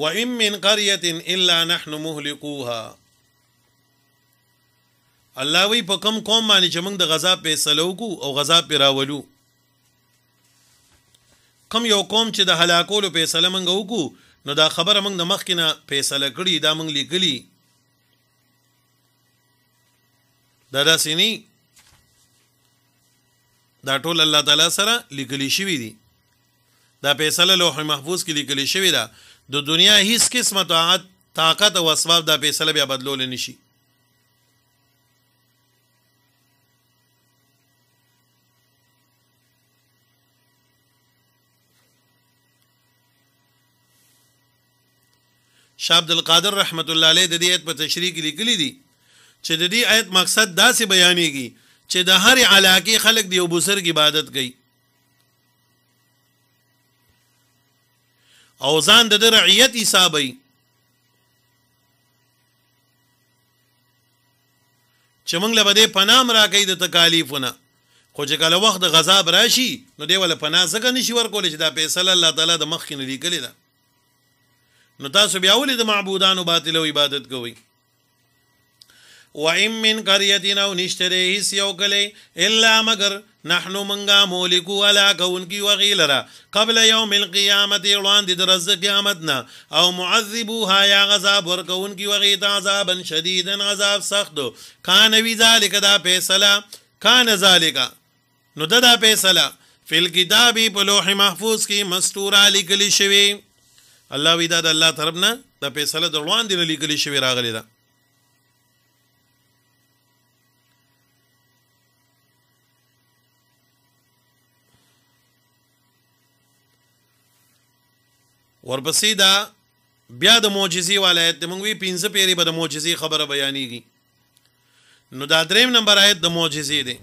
وَإِن مِّن قَرْيَةٍ إِلَّا نَحْنُ مُهْلِكُوهَا الله وی په کوم قوم باندې چې موږ د غذا فیصله وکړو او غذا پې راولو کم یو قوم چې د هلاکولو فیصله موږ وکړو نو دا خبره موږ د مخکې نه فیصله کړې دا موږ لیکلي دا داسې نه دا ټول الله تعالی سره لیکلی شوی دی دا فیصله لوح محفوظ کې لیکلی شوی ده د دنیا هیڅ قسمه طاعت طاقت او اسباب دا فیصله بیا بدلول نشي شاه عبد القادر رحمت الله علیه د دې آیت په تشریح کې لیکلي دي چې د دې آیت مقصد دا سه بیانېږي چې د هر علاقه خلک د یو بوسر عبادت کوي او ځان د رعیت حسابي چې موږ له بده پنام راکې د تکالیفونه خو چې کله وخت د غذاب راشي نو دی ول پنا زګ نشي ورکول چې دا پیسې الله تعالی د مخ کې نه لیکلې ده نو تاسو بیا ولې د معبودانو باطل او عبادت کوئ وَإِن مِّن قَرْيَةٍ أَوْ نِشْتَرَيْهِ سِيَوْكَلَيْ إِلَّا مَغَرْ نحنو منګه مولکو ولا کونکی وغیلره قبل یوم القیامت وړاندې د ورځې قیامت نه او معذبوها یا غذاب ورکونکی وغیت عذابا شدیدا عذاب سخت کان وی ذالک دا فیصله کان ذالک نو دا فیصله فل کتابی په لوح محفوظ کې مستور علی کلی شوی الله وی دا د الله طرف نه د فیصله د وړاندې لیکلی شوی راغلی ده ورپسې دا بیا د معجزې ولایت د منګوي پنځه پیری به د معجزې خبره بیانېږي نو دا دریم نمبر آیت د معجزې دی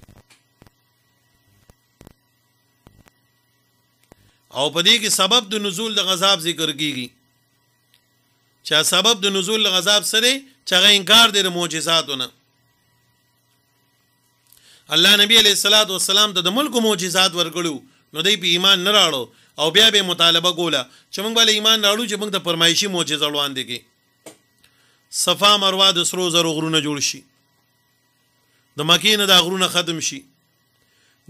او په دې کې سبب د نزول د غذاب ذکر کیږي چا سبب د نزول د غذاب سره چا انکار دی د معجزاتونه الله نبی علیہ الصلوۃ والسلام ته د ملک معجزات ورکړو نو دوی په ایمان نه راړو او بیا به مطالبه کوله چې موږ بل ایمان راړو چې موږ د پرمایشي معجزه روان دي کې صفا مروه د سرو زرو غرونه جوړ شي د مکینه د غرونه ختم شي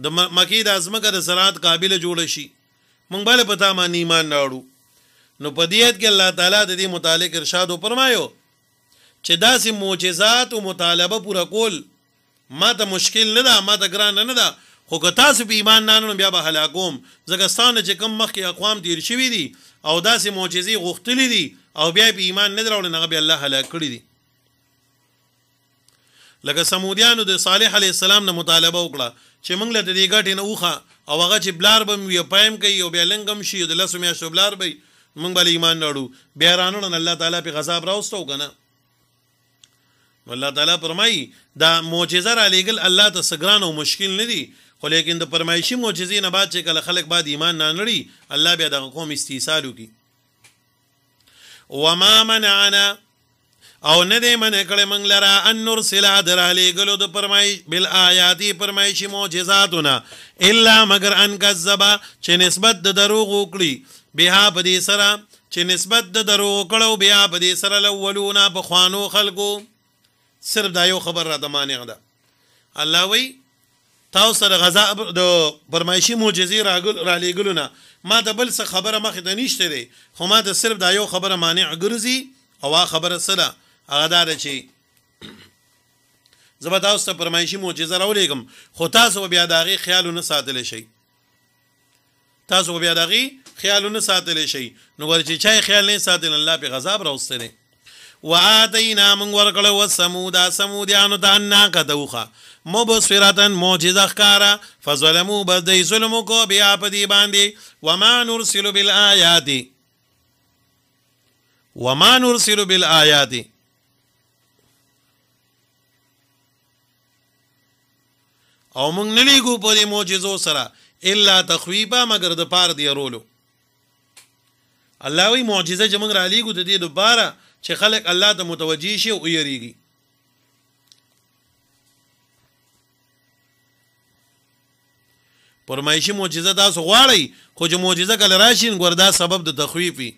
د مکی د ازمکه د زراعت قابل جوړ شي موږ بل پتا ما ایمان راړو نو پدیت کې الله تعالی د دې متعلق ارشاد فرمایو چې داسې معجزات او مطالبه پوره کول ما ته مشکل نه ده ما ته ګران نه ده خو که تاسو په ایمان نه نن بیا به هلاکوم زګستان چې کم مخکې اقوام تیر شوی دي او داسې معجزې غوښتلې دي او بیا په ایمان نه درول نه به الله هلاک کړی دي لکه سمودیانو د صالح علی السلام نه مطالبه وکړه چې موږ له دې غټې نه وخه او هغه چې بلار به وي پایم کوي او بیا لنګم شي د لاسو میا شو بلار به موږ بل ایمان نړو بیا رانو نه الله تعالی په غضب راوستو کنه الله تعالی فرمایي دا معجزه را لېګل الله ته سګران او مشکل نه دي خو لیکن د پرمایشي معجزې نه بعد چې کله خلک بعد ایمان نه نړي الله بیا دغه قوم استیصال وکي وما منعنا او نه دې من کړه منګ لرا ان نرسل در علی ګلو د پرمای بل آیاتی پرمایشي معجزاتونه الا مگر ان کذبا چې نسبت د دروغ وکړي بها په دې سره چې نسبت د دروغ کړو بیا په دې سره الاولونه په خوانو خلقو صرف دا یو خبر را دمانه ده الله وی تاسو سره غزا د فرمایشي معجزې راګل را لېګلونه ما د بل څه خبره مخې ته نشته لري خو ما د صرف دا یو خبره مانع ګرځي او هغه خبره سره هغه دا ده چې زبر تاسو ته فرمایشي معجزه راولېګم خو تاسو بیا داغي خیالونه ساتل شي تاسو بیا داغي خیالونه ساتل شي نو ور چې چای خیال نه ساتل الله په غضب راوستره وعاتینا من ورکل وسمودا سمودیانو دان ناقه دوخه مبصرتن معجزه ښکارا فظلمو بس دی ظلم کو بیا په دی باندې وما نرسل بالآیات وما نرسل بالآیات او موږ نه لګو په دې معجزو سره الا تخویبا مگر د پار دی رولو الله وی معجزه چې موږ را لګو د دې دوباره چې خلک الله ته متوجي شي او یریږي پرمایشي معجزه تاسو غواړئ خو چې معجزه کله راشي ګور دا سبب د تخویف وي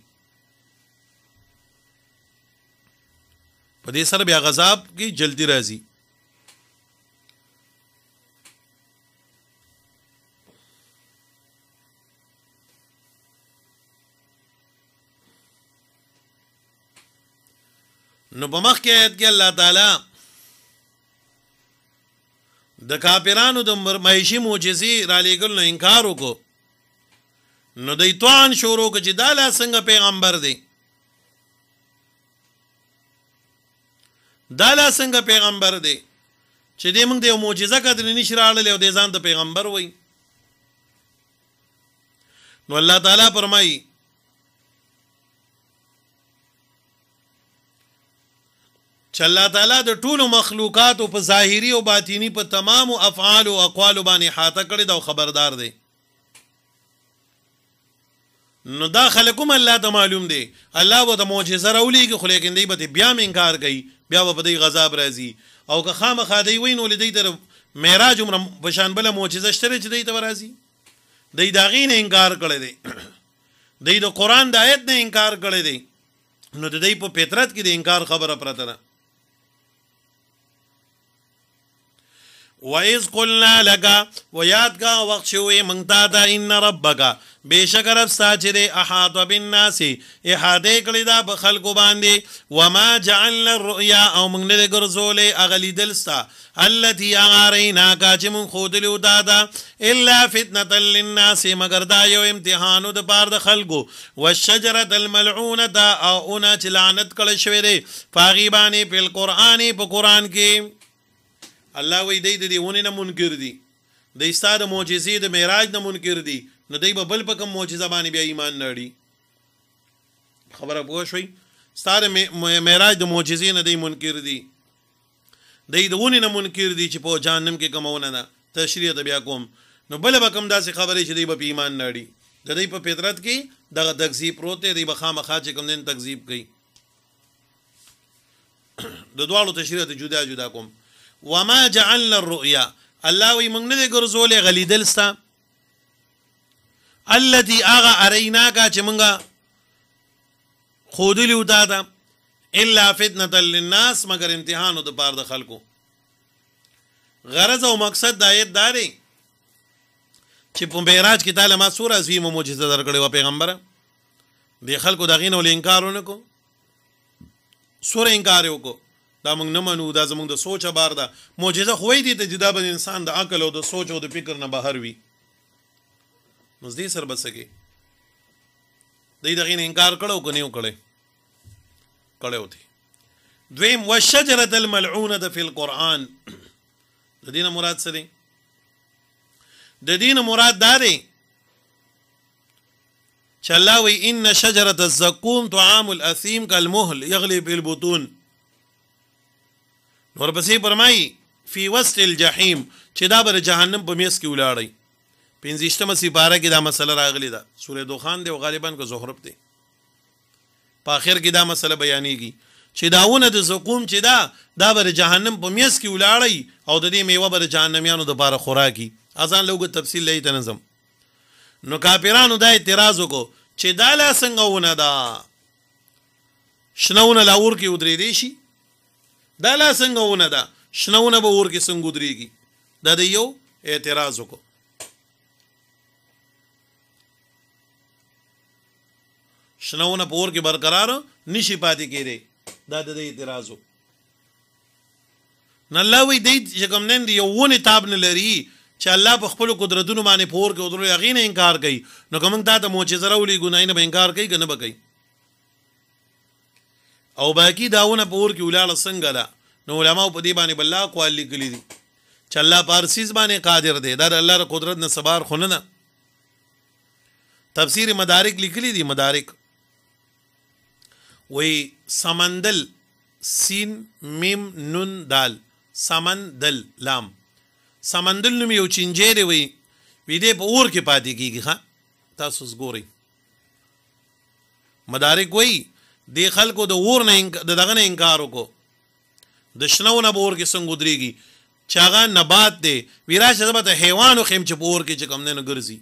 په دې سره بیا غضب کې جلدی راځي نو په مخ کې آیت کې الله تعالی د کافرانو د مایشي معجزي را لېګل نه انکار وکړو نو د ایتوان شروع کړ چې دا لا څنګه پیغمبر دی دا لا څنګه پیغمبر دی چې دې موږ د معجزه کډر نشي راړل او د ځان د پیغمبر وای نو الله تعالی فرمایي چې الله تعالی د ټولو مخلوقات او په ظاهري او باطینی په تمام افعال او اقوال باندې حاته کړی دا خبردار دی نو دا خلقوم الله ته معلوم دی الله به د معجزه راولېږي خو لیکن دی به بیا انکار کوي بیا به دی غضب راځي او که خامخا دی وین ول دی در معراج عمر بشان بل معجزه شته چې دی ته راځي دی داغین انکار کړی دی دی د قران د آیت نه انکار کړی دی نو د دی په فطرت کې د انکار خبره پرته ده وایز قلنا لگا و یادګه وخت شوې مونږ ته دا ان ربک بشک رب ساجد احاط بالناس احاطه کړی دا په خلکو باندې و ما جعلنا الرؤيا او مونږ نه ګرځولې اغلی دلستا التي اغارینا کا چې مونږ خودلو دا دا الا فتنه للناس مگر دا یو امتحان د پار د خلکو والشجره الملعونه او اون چې لعنت کړی شوې ده فاغي باندې په قران په قران کې الله وی دی د دیونه نه منکر دي د استاد معجزې د معراج نه منکر دي نو دی به بل په کوم معجزه باندې بیا ایمان نړي خبره پوه شوي استاد معراج د معجزې نه دی منکر دي دی دونه نه منکر دي چې په جهنم کې کومونه ده تشریح ته بیا کوم نو بل به کوم داسې خبره چې دی به ایمان نړي د دې په پدرت کې دغه تکذیب پروته دی بخا مخا چې کوم دین تکذیب کوي د دوالو تشریح ته جدا جدا کوم وما جعلنا الرؤيا الله وي موږ نه دې ګرځولې غلیدل ستا الذي اغا اريناکا چې موږ خودلی وتا دا الا فتنه للناس مگر امتحان د پاره د خلکو غرض او مقصد د آیت داري چې په معراج کې تعالی ما سوره زوی مو معجزه درکړې و پیغمبر دی خلکو دغین ول انکارونه کو سوره انکار وکړو دا موږ نه منو دا زموږ د سوچ بار ده معجزه خو دې ته جدا بن انسان د عقل او د سوچ او د فکر نه بهر وي مزدي سر بسګي دې دغه انکار کړو کني وکړي کړو دي دویم وشجره الملعونه ده فی القران د دینه مراد څه دی د دینه مراد دا دی چې الله وی ان شجره الزقوم طعام الاثیم كالمهل يغلي بالبطون نور پسې فرمایي فی وسط الجحیم چې دا بر جهنم په میس کې ولاړی پنځشتمه سپاره کې دا مسله راغلی ده سورې دوخان دی او غالبا کو زخرف دی په اخر کې دا مسله بیانېږي چې داونه د زقوم چې دا دا بر جهنم په میس کې ولاړی او د دې میوه بر جهنميانو د بار خوراکي اذان لوګو تفصیل لې تنظیم نو کاپیرانو دا اعتراض وکړو چې دا لا څنګه ونه دا شنهونه لاور کې ودرې دی شي دا لا څنګه ونه ده شنهونه به ور کې څنګه دريږي دا د یو اعتراض وکړو شنهونه په ور کې برقرار نشي پاتې کېږي دا د اعتراض نه الله وی دی چې کوم نن دی یو ونه تاب نه لري چې الله په خپل قدرتونو باندې پور کې ودرو یقین انکار کوي نو کوم دا د معجزه راولي ګناینه به انکار کوي کنه به کوي او باقی داونه په ور کې ولاړه څنګه ده نو علما په دې باندې بل الله کوال لیکلي دي چې الله پارسیز باندې قادر دی دا د الله ر قدرت نه سبار خونه نه تفسیر مدارک لیکلي دي مدارک وی سمندل سین میم نون دال سمندل لام سمندل نوم یو چنجې دی وی وی دې په اور کې پاتې کیږي ها تاسو ګورئ مدارک وی دی خلکو د ور نه د دغه نه انکار وکړو د شنو نه بور کې څنګه دريږي چاغه نبات دی ویرا شزبه ته حیوان خیم چې پور کې چې کم نه ګرځي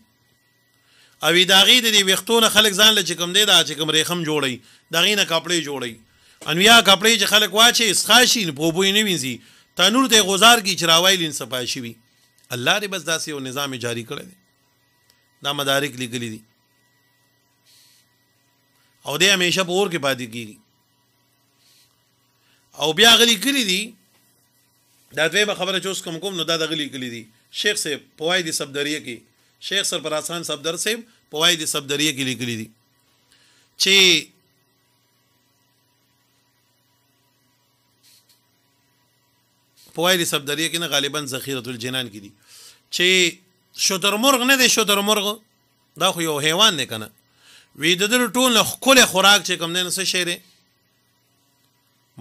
او داغې د دې وختونه خلک ځان له چې کم دی دا چې کم ریخم جوړي داغې نه کپړې جوړي انویا کپړې چې خلک واچي اسخاشي په بوې نه وینځي تنور ته غزار کی چراوایل انصفای شي الله دې بس داسې یو نظام جاری کړی دا مدارک لګلې دي او د همیشه په اور کې پاتې کیږي او بیا غلی کلی دي دا دوی به خبره چوس کوم کوم نو دا د غلی کلی دي شیخ صاحب پوای دي صفدریه کې شیخ سرپراسان صفدر صاحب پوای دي صفدریه کې لیکلي دي چې پوایلی سبدریه کې نه غالبا ذخیره الجنان کې دي چې شترمرغ نه دی شترمرغ دا خو یو حیوان نه کنه وی د دې ټول خپل خوراک چې کم نه څه شی دی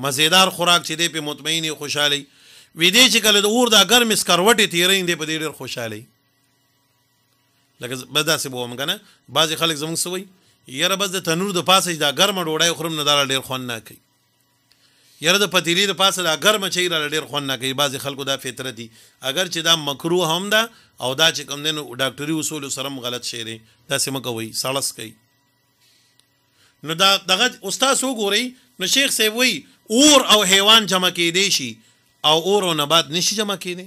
مزیدار خوراک چې دی په مطمئنی خوشحالي وی دې چې کله د اور دا ګرم سکروټي تیرې دی په دې ډېر خوشحالي لکه بدا سه بوم کنه بعضی خلک زمونږ سوي یره بس د تنور د پاسه دا ګرم ډوډۍ خورم نه دا ډېر خون نه کوي یره د پتیلی د پاسه دا ګرم چي را ډیر خون نه کوي بعض خلکو دا فطرتي اگر چې دا مکروه هم ده او دا چې کوم نه ډاکټري اصول سره غلط شي دي دا سم کوي سړس کوي نو دا دغه استاد وګوري نو شیخ سی وی اور او حیوان جمع کېدې شي او اور او نبات نشي جمع کېدې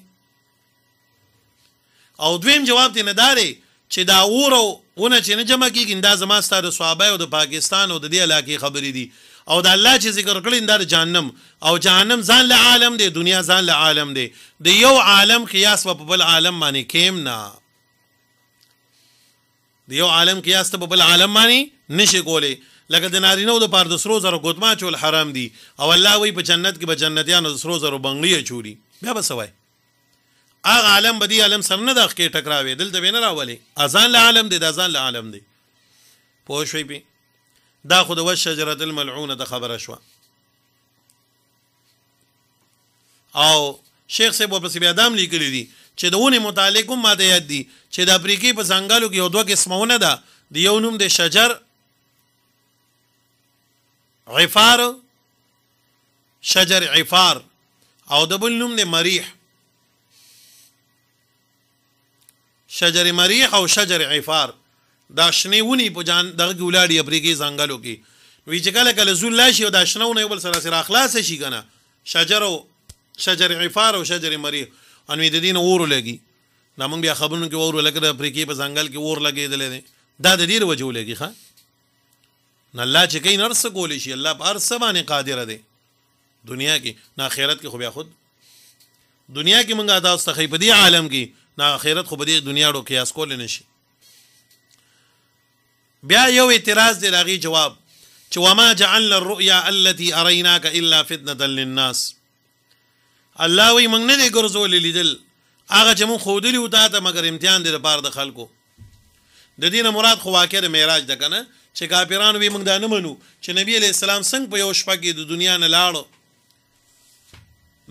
او دویم جواب دی نه داري چې دا اور او ونه چې نه جمع کېږي دا زما ستاره صحابه او د پاکستان او د دې علاقې خبرې دي او د الله چې ذکر کړی دا د جهنم او جهنم ځان له عالم دی دنیا ځان له عالم دی د یو عالم قیاس په بل عالم باندې کېم نه د یو عالم قیاس ته په بل عالم باندې نشي کولی لکه د نارینو د پاره د سرو زرو ګوتما چول حرام دي او الله وی په جنت کې به جنتیانو د سرو زرو بنگړي چوري بیا به سوای اغه عالم بدی عالم سر نه د خکې ټکراوي دل د بینر راولي اذان له عالم دي د اذان له عالم دي پوه شوي به دا خو د شجره الملعونه د خبره شو او شیخ صاحب په بیا دام لیکلی دي چې د ونې متعلق هم ماته یاد دي چې د افریقې په ځنګلو کې یو دوه قسمونه ده د یو نوم د شجر عفار شجر عفار او د بل نوم دی مریح شجر مریح او شجر عفار دا شنه ونی په جان دغه ګولاړي افریقي ځنګلو کې وی چې کله کله زول لاشي او دا شنه ونی بل سره سره اخلاص شي کنه شجر او شجر عفار او شجر مریح ان وی د دین اور لګي نامنګ بیا خبرونه کې اور لګره افریقي په ځنګل کې اور لګېدل دي دا د ډیر وجو لګي ښا نه الله چې کین ارس کولې شي الله په ارس باندې قادر دی دنیا کې نه آخرت کې خو بیا خود دنیا کې مونږه دا واستخی په دې عالم کې نه آخرت خو په دې دنیا ډو قیاس کول نه شي بیا یو اعتراض دی راغي جواب چې وما جعلنا الرؤيا التي اريناك الا فتنه للناس الله وي موږ نه دي ګرځول لیدل هغه چې موږ خودلی وتا ته مگر امتحان دي لپاره د خلکو د دین مراد خو واقع د معراج ده کنه چې کافرانو به موږ دا نه منو چې نبی علی السلام څنګه په یو شپه کې د دنیا نه لاړو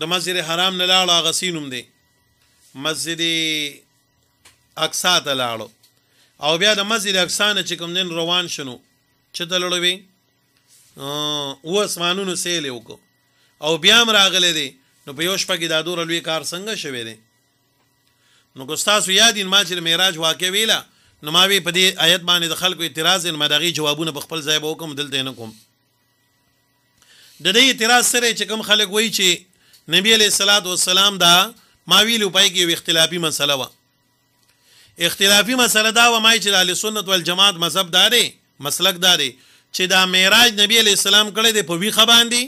د مسجد حرام نه لاړو غسینوم دی مسجد اقصا ته لاړو او بیا د مسجد اقصا نه چې کوم دین روان شنو چې دلړوي او اسمانونو سیل وکړو او بیا هم راغله دی نو په یو شپه کې دا دور لوی کار څنګه شوه دی نو ګستاسو یادین ما چې معراج واقع ویلا نو ما وی په دې آیت باندې د خلکو اعتراض ان مداغي جوابونه په خپل ځای به وکم دلته نه کوم د دې اعتراض سره چې کوم خلک وایي چې نبی علیہ الصلات والسلام دا ما ویلو پای کې یو اختلافي مسله و اختلافي مسله دا و ما چې اهل سنت والجماعت مذهب داري مسلک داري چې دا معراج نبی علیہ السلام کړي د په وی خباندي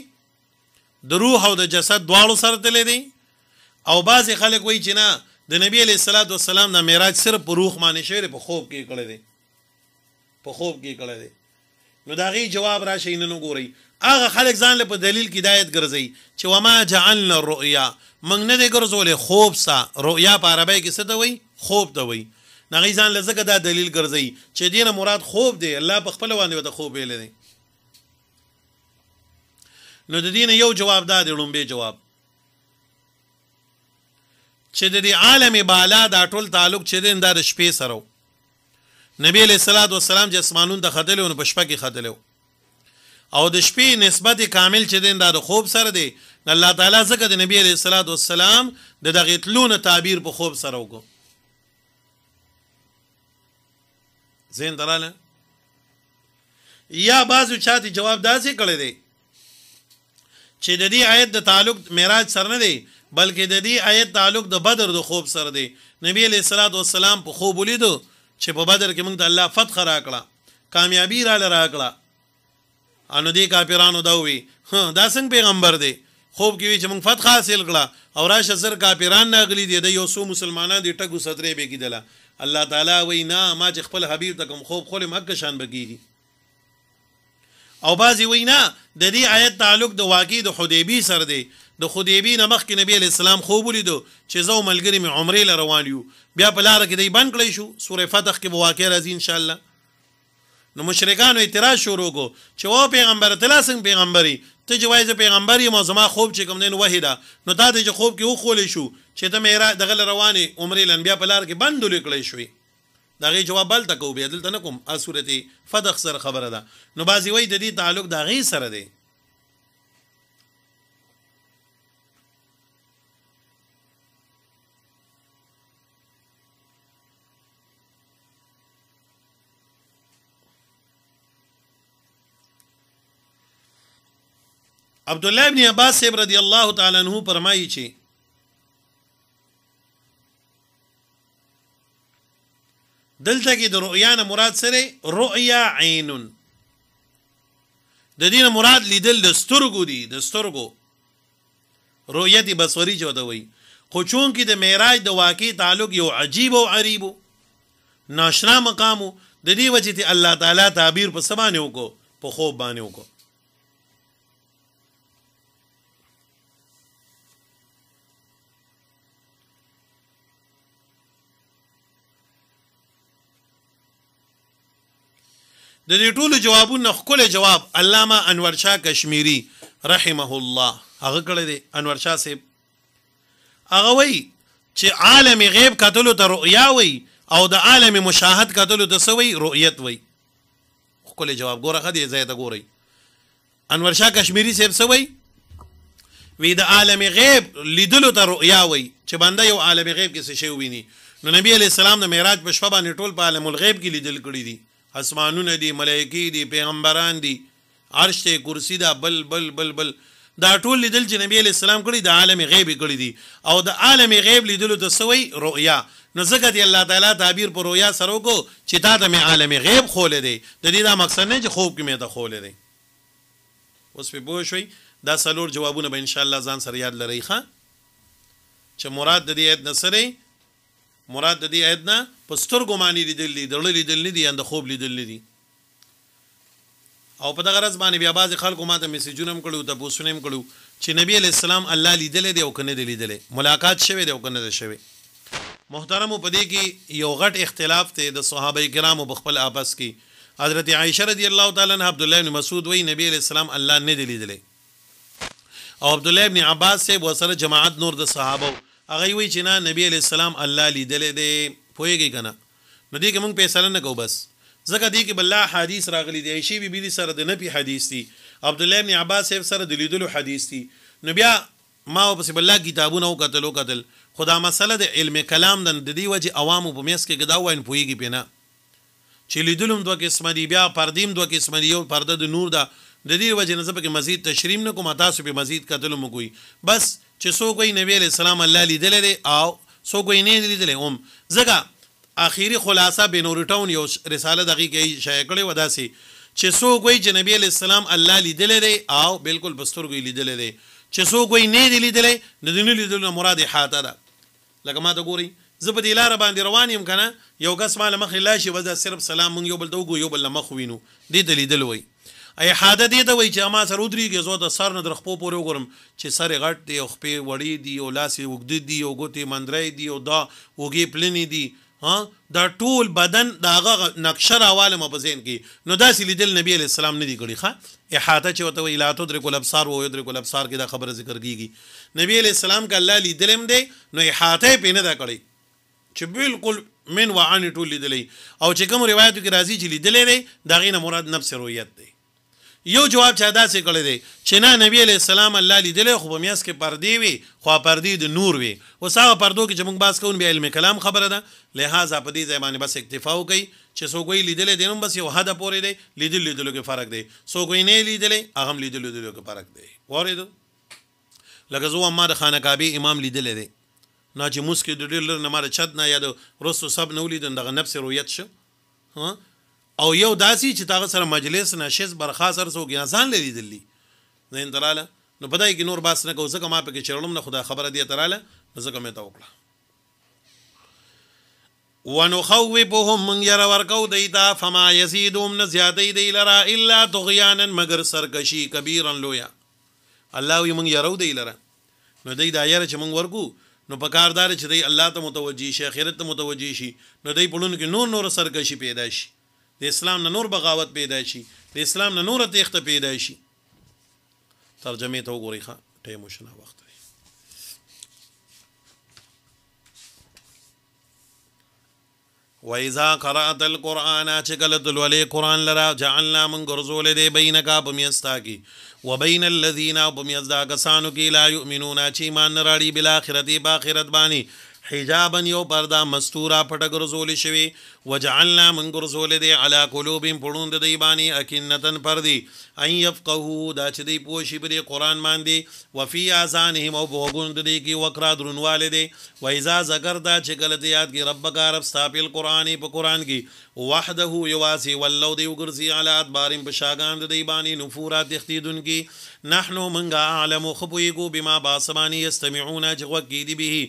د روح او د جسد دواړو سره تللی دي او بعضې خلک وایي چې نه د نبی علی صلوات و سلام د معراج صرف په روح باندې شوی په خوب کې کړی دی په خوب کې کړی دی نو دا غي جواب راشي نن وګورئ هغه خلک ځان له په دلیل کې دایت ګرځي چې وما جعلنا الرؤيا موږ نه دی ګرځولې خوب سا رؤيا په عربی کې څه ته وایي خوب ته وایي نغې ځان له زګه دا دلیل ګرځي چې دینه مراد خوب دی الله په خپل باندې وته خوب ویل دی نو د دین یو جواب دا دی لومبه جواب چې د دې عالم بالا دا ټول تعلق چې د اندار شپې سره نبی علیہ الصلوۃ والسلام چې اسمانون د خدلون په شپه کې خدلو او د شپې نسبت کامل چې دین دا د خوب سره دی الله تعالی زکه د نبی علیہ الصلوۃ والسلام د دغه تلونه تعبیر په خوب سره وګو زین دلاله یا بعضو چاته جواب داسې کړی دی چې د دې آیت د تعلق معراج سره نه دی بلکې د دې آیت تعلق د بدر د خوب سره دی نبی علیہ الصلوۃ والسلام په خوب ولیدو چې په بدر کې موږ ته الله فتح راکړه کامیابی را راکړه انو دې کافرانو دا وی دا څنګه پیغمبر دی خوب کې چې موږ فتح حاصل کړه او راشه زر کافران ناغلی دي د یو سو مسلمانانو دی ټکو سترې به کیدله الله تعالی وینا ما چې خپل حبيب تکم خوب خل مکه شان بګیږي او بازی وینا د دې آیت تعلق د واقع د حدیبی سره دی د خدیبی نمخ کې نبی اسلام خوب ولیدو چې زو ملګری می عمرې ل روان یو بیا په لار کې دی بند کړی شو سورې فتح کې بواقع راځي ان شاء الله نو مشرکانو اعتراض شروع کو چې او پیغمبر تلا څنګه پیغمبري ته جوایز پیغمبر یم زما خوب چې کوم دین وحیدا نو تا ته چې خوب کې وخولې شو چې ته میرا دغه رواني عمرې لن بیا په لار کې بند لیکلې شوې دغه جواب بل تکو به دلته نکوم ا صورتي فدخ سره خبره ده نو بازی وای د دې تعلق د غي سره دی عبد الله ابن عباس رضی الله تعالی عنہ فرمایي چې دلته کې د رؤیا نه مراد سره رؤیا عین د دې مراد لیدل د سترګو دی د سترګو رؤیت بصری جو ده وی خو چون کې د معراج د واقع تعلق یو عجیب او غریب ناشنا مقام د دې وجې ته الله تعالی تعبیر په سبانه وکړو په خوب باندې وکړو د دې ټولو جوابونو خپل جواب علامه انور شاه کشمیری رحمه الله هغه کړی دی انور شاه صاحب هغه وای چې عالم غیب کتلو ته رؤیا وای او د عالم مشاهد کتلو ته سوی رؤیت وای خپل جواب ګوره خدي زیاته ګوري انور شاه کشمیری صاحب سوی وی د عالم غیب لیدلو ته رؤیا وای چې باندې یو عالم غیب کې څه شی ویني نو نبی علی السلام د معراج په شپه باندې ټول په عالم الغیب کې لیدل کړی دي اسمانونه دي ملایکی دي پیغمبران دي عرش ته کرسی دا بل بل بل بل دا ټول لیدل چې نبی علی السلام کړي د عالم غیب کړي دي او د عالم غیب لیدلو د سوی رؤیا نو ځکه دی الله تعالی تعبیر پر رؤیا سره کو چې دا د عالم غیب خول دی د دې دا مقصد نه چې خوب کې مې دا خول دی اوس په بو شوي دا سلور جوابونه به ان شاء الله ځان سره یاد لرئ ښا چې مراد د دې ایت نصرې مراد د دې آیت نه پستر ګمانې لیدل دي دړل لیدل نه دي اند خوب لیدل دي او په دغه راز باندې بیا باز خلکو ماته میسجونه کړو ته پوښتنه کړو چې نبی علی السلام الله لیدل دی او کنه دی لیدل ملاقات شوه دی او کنه دی شوه محترم په دې کې یو غټ اختلاف ته د صحابه کرامو بخپل آپس کې حضرت عائشه رضی الله تعالی عنها عبد الله بن مسعود وی نبی علی السلام الله نه دی لیدل او عبد الله بن عباس سے وسره جماعت نور د صحابه هغه وی چې نه نبی علی السلام الله لیدل دی پويږي کنه نو دې کې مونږ فیصله نه کوو بس ځکه دې کې بل حدیث راغلی دی شی بی بی سره د نبی حدیث دی عبد الله ابن عباس سره د لیدلو حدیث دی نو بیا ما او پس بل کتابونه او قتل او قتل خدا مسله د علم کلام د دې وجه عوامو په میس کې ګدا وین پويږي پینه چې لیدلم دوه قسم دی بیا پردیم دوه قسم دی او پرده د نور دا د دې وجه نه زبکه مزید تشریم نه کوم تاسو په مزید قتل مو کوي بس چې سو کوئی نبی علیہ السلام الله لیدل دي او سو کوئی نه لیدل هم زګه اخیری خلاصه بنورټاون یو رساله دغه کې شایع کړي وداسي چې سو کوئی چې نبی علیہ السلام الله لیدل دي او بالکل بسترګو لیدل دي چې سو کوئی نه لیدل نه دین لیدل مراد حاته ده لکه ما ته ګوري زه په دې لار باندې روان یم کنه یو کس مال مخې لاشي وځه صرف سلام مونږ یو بل دوغو یو بل مخ وینو دې دلیدل وای احاده دې د وای چې ما سره ودرېږي زه د سر نه در خپو پورې وګورم چې سر غټ دی او خپې وړې دي او لاسې وګد دي او ګوتې مندرې دي او دا وګې پلنې دي ها دا ټول بدن دا غ نقشه راواله م بزین کی نو داسې لیدل نبی علی السلام نه دی کړی ښا احاطه چې وته ویلا تو در کول ابصار و در کول ابصار کی دا خبره ذکر کیږي نبی علی السلام کا الله لیدلم دی نو احاطه پینه دا کړی چې بالکل من وعن ټول لیدلې او چې کوم روایت کې راځي چې لیدلې دی دا غینه مراد نفس رؤیت دی یو جواب چا داسې کړی دی چې نه نبی علی السلام الله لیدل خو په میاس کې پردی وي خو پردی د نور وي وساغه پردو کې چې موږ باس کوون به علم کلام خبره ده لہذا په دې ځای باندې بس اکتفا وکي چې څوک یې لیدل دینم بس یو حد پورې دی لیدل لیدلو کې فرق دی څوک یې نه لیدل هغه لیدل لیدلو کې فرق دی وریدو لکه زو ما د خانه کعبه امام لیدل دی نه چې موسکې د ډېر لر نه ماره چد نه یا د رسو سب نه ولیدن دغه نفس رویت شو ها او یو داسي چې تاغه سره مجلس نشیز برخاص ارسو ګیازان لري دلی نه اندراله نو پدای کې نور باس نه کو زکه ما په کې چرلم نه خدا خبره دی تراله زکه مې تا وکړه ونخوفهم من ير ورکو دیتا فما يزيدهم نزيادي دی لرا الا طغيانا مگر سرکشی کبیرا لویا الله یې من يرو دی لرا نو دی دا یاره چې من ورکو نو په کاردار چې دی الله ته متوجي شي اخرت ته متوجي شي نو دی په لون کې نور نور سرکشي پیدا شي د اسلام نه نور بغاوت پیدا شي د اسلام نه نور تخته پیدا شي ترجمه ته وګورئ ښه ټیم شنه وخت وإذا قرأت القرآن چکل دلولی قرآن لرا جعلنا من گرزول دے بینکا پمیستا کی وبین الذین پمیستا کسانو کی لا یؤمنون چیمان نراڑی بالاخرتی باخرت بانی با حجابا یو پردا مستورا پټه ګرځول شوی وجعلنا من ګرځول دی علی قلوبهم پړوند دی باندې اکینتن پردی ان يفقهوا دا چې دی پوشی بری قران باندې وفي اذانهم او بوګوند دی کی وکرا درنواله دی و اذا ذکر دا چې غلط یاد کی رب کا رب استاپل قران په قران کی وحده یواسی ولو دی وګرځي علی ادبارم بشاګان دی باندې نفورا تختیدن کی نحنو منغا علم خبویګو بما باسمانی استمعون جوګی دی به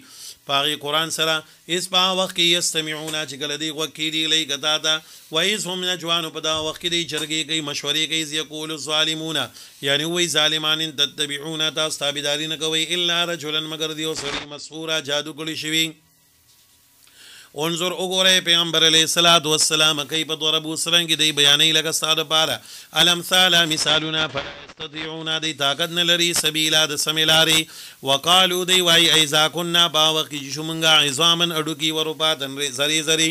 پاغي قران سره اس په وخت کې استمعون چې کله دی وکی دی لې ګدا دا وایز هم نجوانو په دا وخت کې دی جرګي کوي مشورې کوي یقول الظالمون یعنی وای ظالمان تتبعون تاسو تابعداري نه کوي الا رجلا مگر دی او سړي مسحورا جادو کړی شوی انظر وګوره پیغمبر علی صلوات و سلام کوي په ضربو سرنګ دی بیانې لکه ستاده پاره الامثال مثالنا فلا يستطيعون دی طاقت نه لري سبیلا د سمیلاري وقالو دی وای ایزا كنا باوقی شومنګا عظامن اډو کی ورپاتن زری زری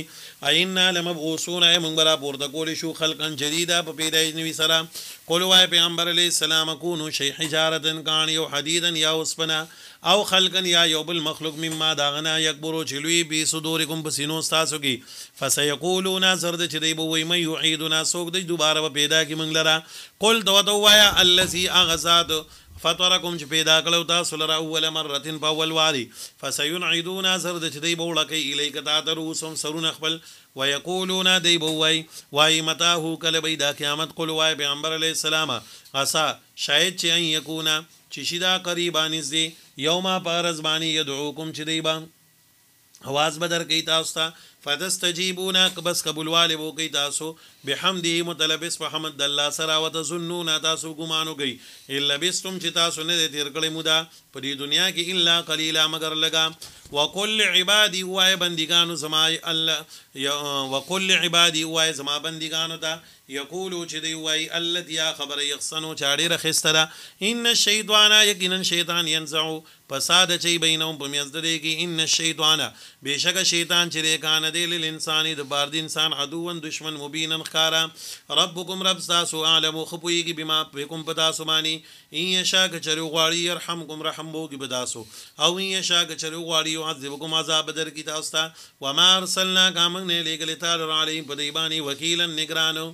اینا لمبعوثون ای مونږ برا پورته کول شو خلقن جديدا په پیدایش نبی سلام قول وای پیغمبر علی السلام کونو شی حجارتن کان یو حدیدن یا وسپنا او خلقن یا یو بل مخلوق مما داغنا یکبرو چلوی بی صدورکم بسینو تاسو کی فسیقولون زرد چې دی بوې مې یعيدنا سوګ دی دوباره پیدا کی مونږ لرا قل دو دوایا الذی اغزاد دو فطرکم چې پیدا کړو تاسو لره اول مرتين په اول واري فسينعدون سر د چدی بولکې الیک تا تروسم سرون خپل ويقولون دی بوای وای متا هو کله پیدا قیامت قل وای پیغمبر علی السلام اسا شاید چې ان یکونا چې شیدا قریبان دې یوما پارز باندې يدعوکم چې دی بان حواس بدر کوي تاسو ته فدستجیبونا بس قبول والو کوي تاسو بحمده مطلب اس په حمد الله سره وتظنون تاسو ګمانو گئی الا بستم چې تاسو نه دې تیر کړی مودا په دې دنیا کې الا قليلا مگر لگا وکل عبادي وای بندګانو زما الله وکل عبادي وای زما بندګانو دا یقولو چې دی وای الذي خبر يخصنو چاړي رخصت دا ان الشیطان یقینا شیطان ينزعو فساد چي بینهم په میز درې کې ان الشیطان بشک شیطان چې دی کان دی للانسان د بار دی انسان عدو دشمن مبینا خکارا ربکم رب تاسو عالم خو پویږي بما بكم پدا سمانی این شا کچرو غواړي يرحمکم رحم بوګي بداسو او این شا کچرو غواړي يعذبکم عذاب در کی تاسو تا وما ارسلنا کامن نه لګل تعالی علی په دیبانی وکیلن نگرانو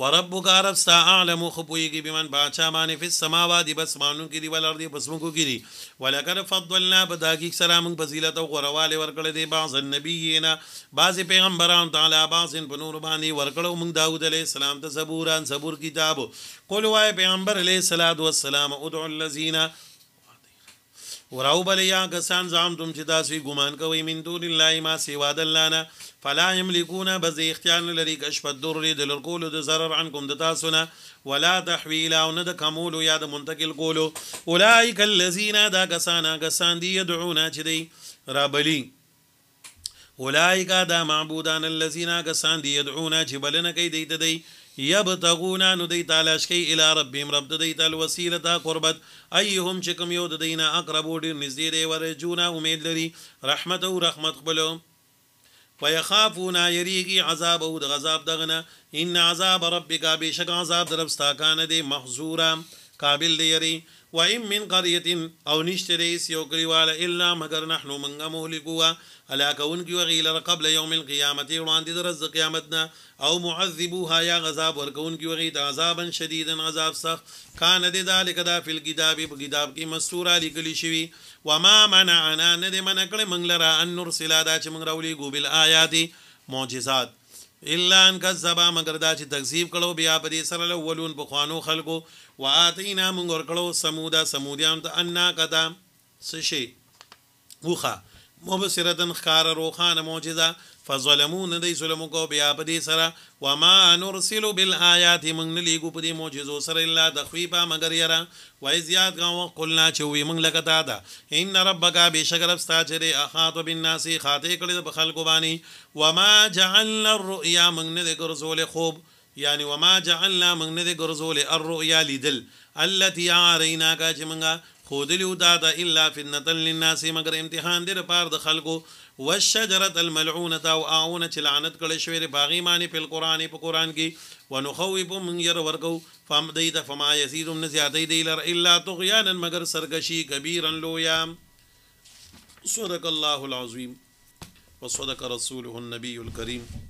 وربک رب ستا اعلم خو پویږي بمن باچا باندې په سماوادي بس مانو کې دی ولر دی بس مونږ کې دی ولکد فضلنا بداګي سلام فضیلت او غرواله ورکړه دی بعض النبیین بعض پیغمبران تعالی بعض په نور باندې ورکړه مونږ داوود علیه السلام ته زبوران زبور کتاب قول وای پیغمبر علیه السلام ادعو الذین وراو بلیا کسان زعمتم چې تاسو ګمان کوئ من دون الله ما سوا د الله نه فلا یملکون بز اختیار نه لري کشف الضر د لرکول د zarar عنکم د تاسو نه ولا تحویل او نه د کمول یا د منتقل کولو اولئک الذین دا کسان کسان دی یدعونا چې دی رابلی اولئک دا معبودان الذین کسان دی یدعونا چې بلنه کوي دی ته دی, دی یبتغونا نو دی تلاش کوي الی ربهم رب د دې تل وسیله تا قربت ایهم چې کوم یو د دینه اقرب ډیر نږدې دی ورجونا امید لري رحمت او رحمت قبلو ويخافونا يريغي عذاب او د غذاب دغنه ان عذاب ربك بشك عذاب درب ستا کان دي محظورا قابل دي يري و ام من قريه او نشته رئیس یو کلیواله الا مگر نحن منغه مهلكوا هلاكون کی وغیل قبل یوم القیامت وړاندې در رز قیامتنا او معذبوها یا غذاب ورکون کی وغیت عذابا شدیدا عذاب سخت کان د ذلک دا فی الكتاب کتاب کی مسور علی کلی شوی و ما منعنا ند من کړه منګ لرا ان نرسل دا چې منګ راولي ګو بل آیات معجزات الا ان کذب مگر دا چې تکذیب کړه بیا په دې سره الاولون بخوانو خلقو واتینا مونږ ورکړو سمودا سمودیان ته انا کدا سشي وخه مبصرتن خار روخانه معجزه فظلمون دی ظلم کو بیا په دې سره وما نرسل بالآیات من لګو په دې معجزو سره الا تخویفا مگر یرا وایزیات غو قلنا چوي من لګتا دا ان ربک بشکرب استاجر احاط بالناس خاطه کړي په خلق باندې وما جعلنا الرؤيا من ذکر زول خوب یعنی وما جعلنا من نه دې ګرځول الرؤيا لیدل التي عرینا کا چې منګه خودلیو دا دا الا فتنه للناس مگر امتحان دې پار د خلکو والشجره الملعونه او اعونه چې لعنت کړي شوې باغی معنی په قران په قران کې ونخوف من ير ورکو فم دیت فما يزيدهم نزيادې دې لر الا طغيانا مگر سرکشي کبیرا لویا صدق الله العظیم وصدق رسوله النبي الكريم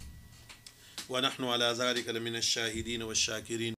ونحن على ذلك لمن الشاهدين والشاكرين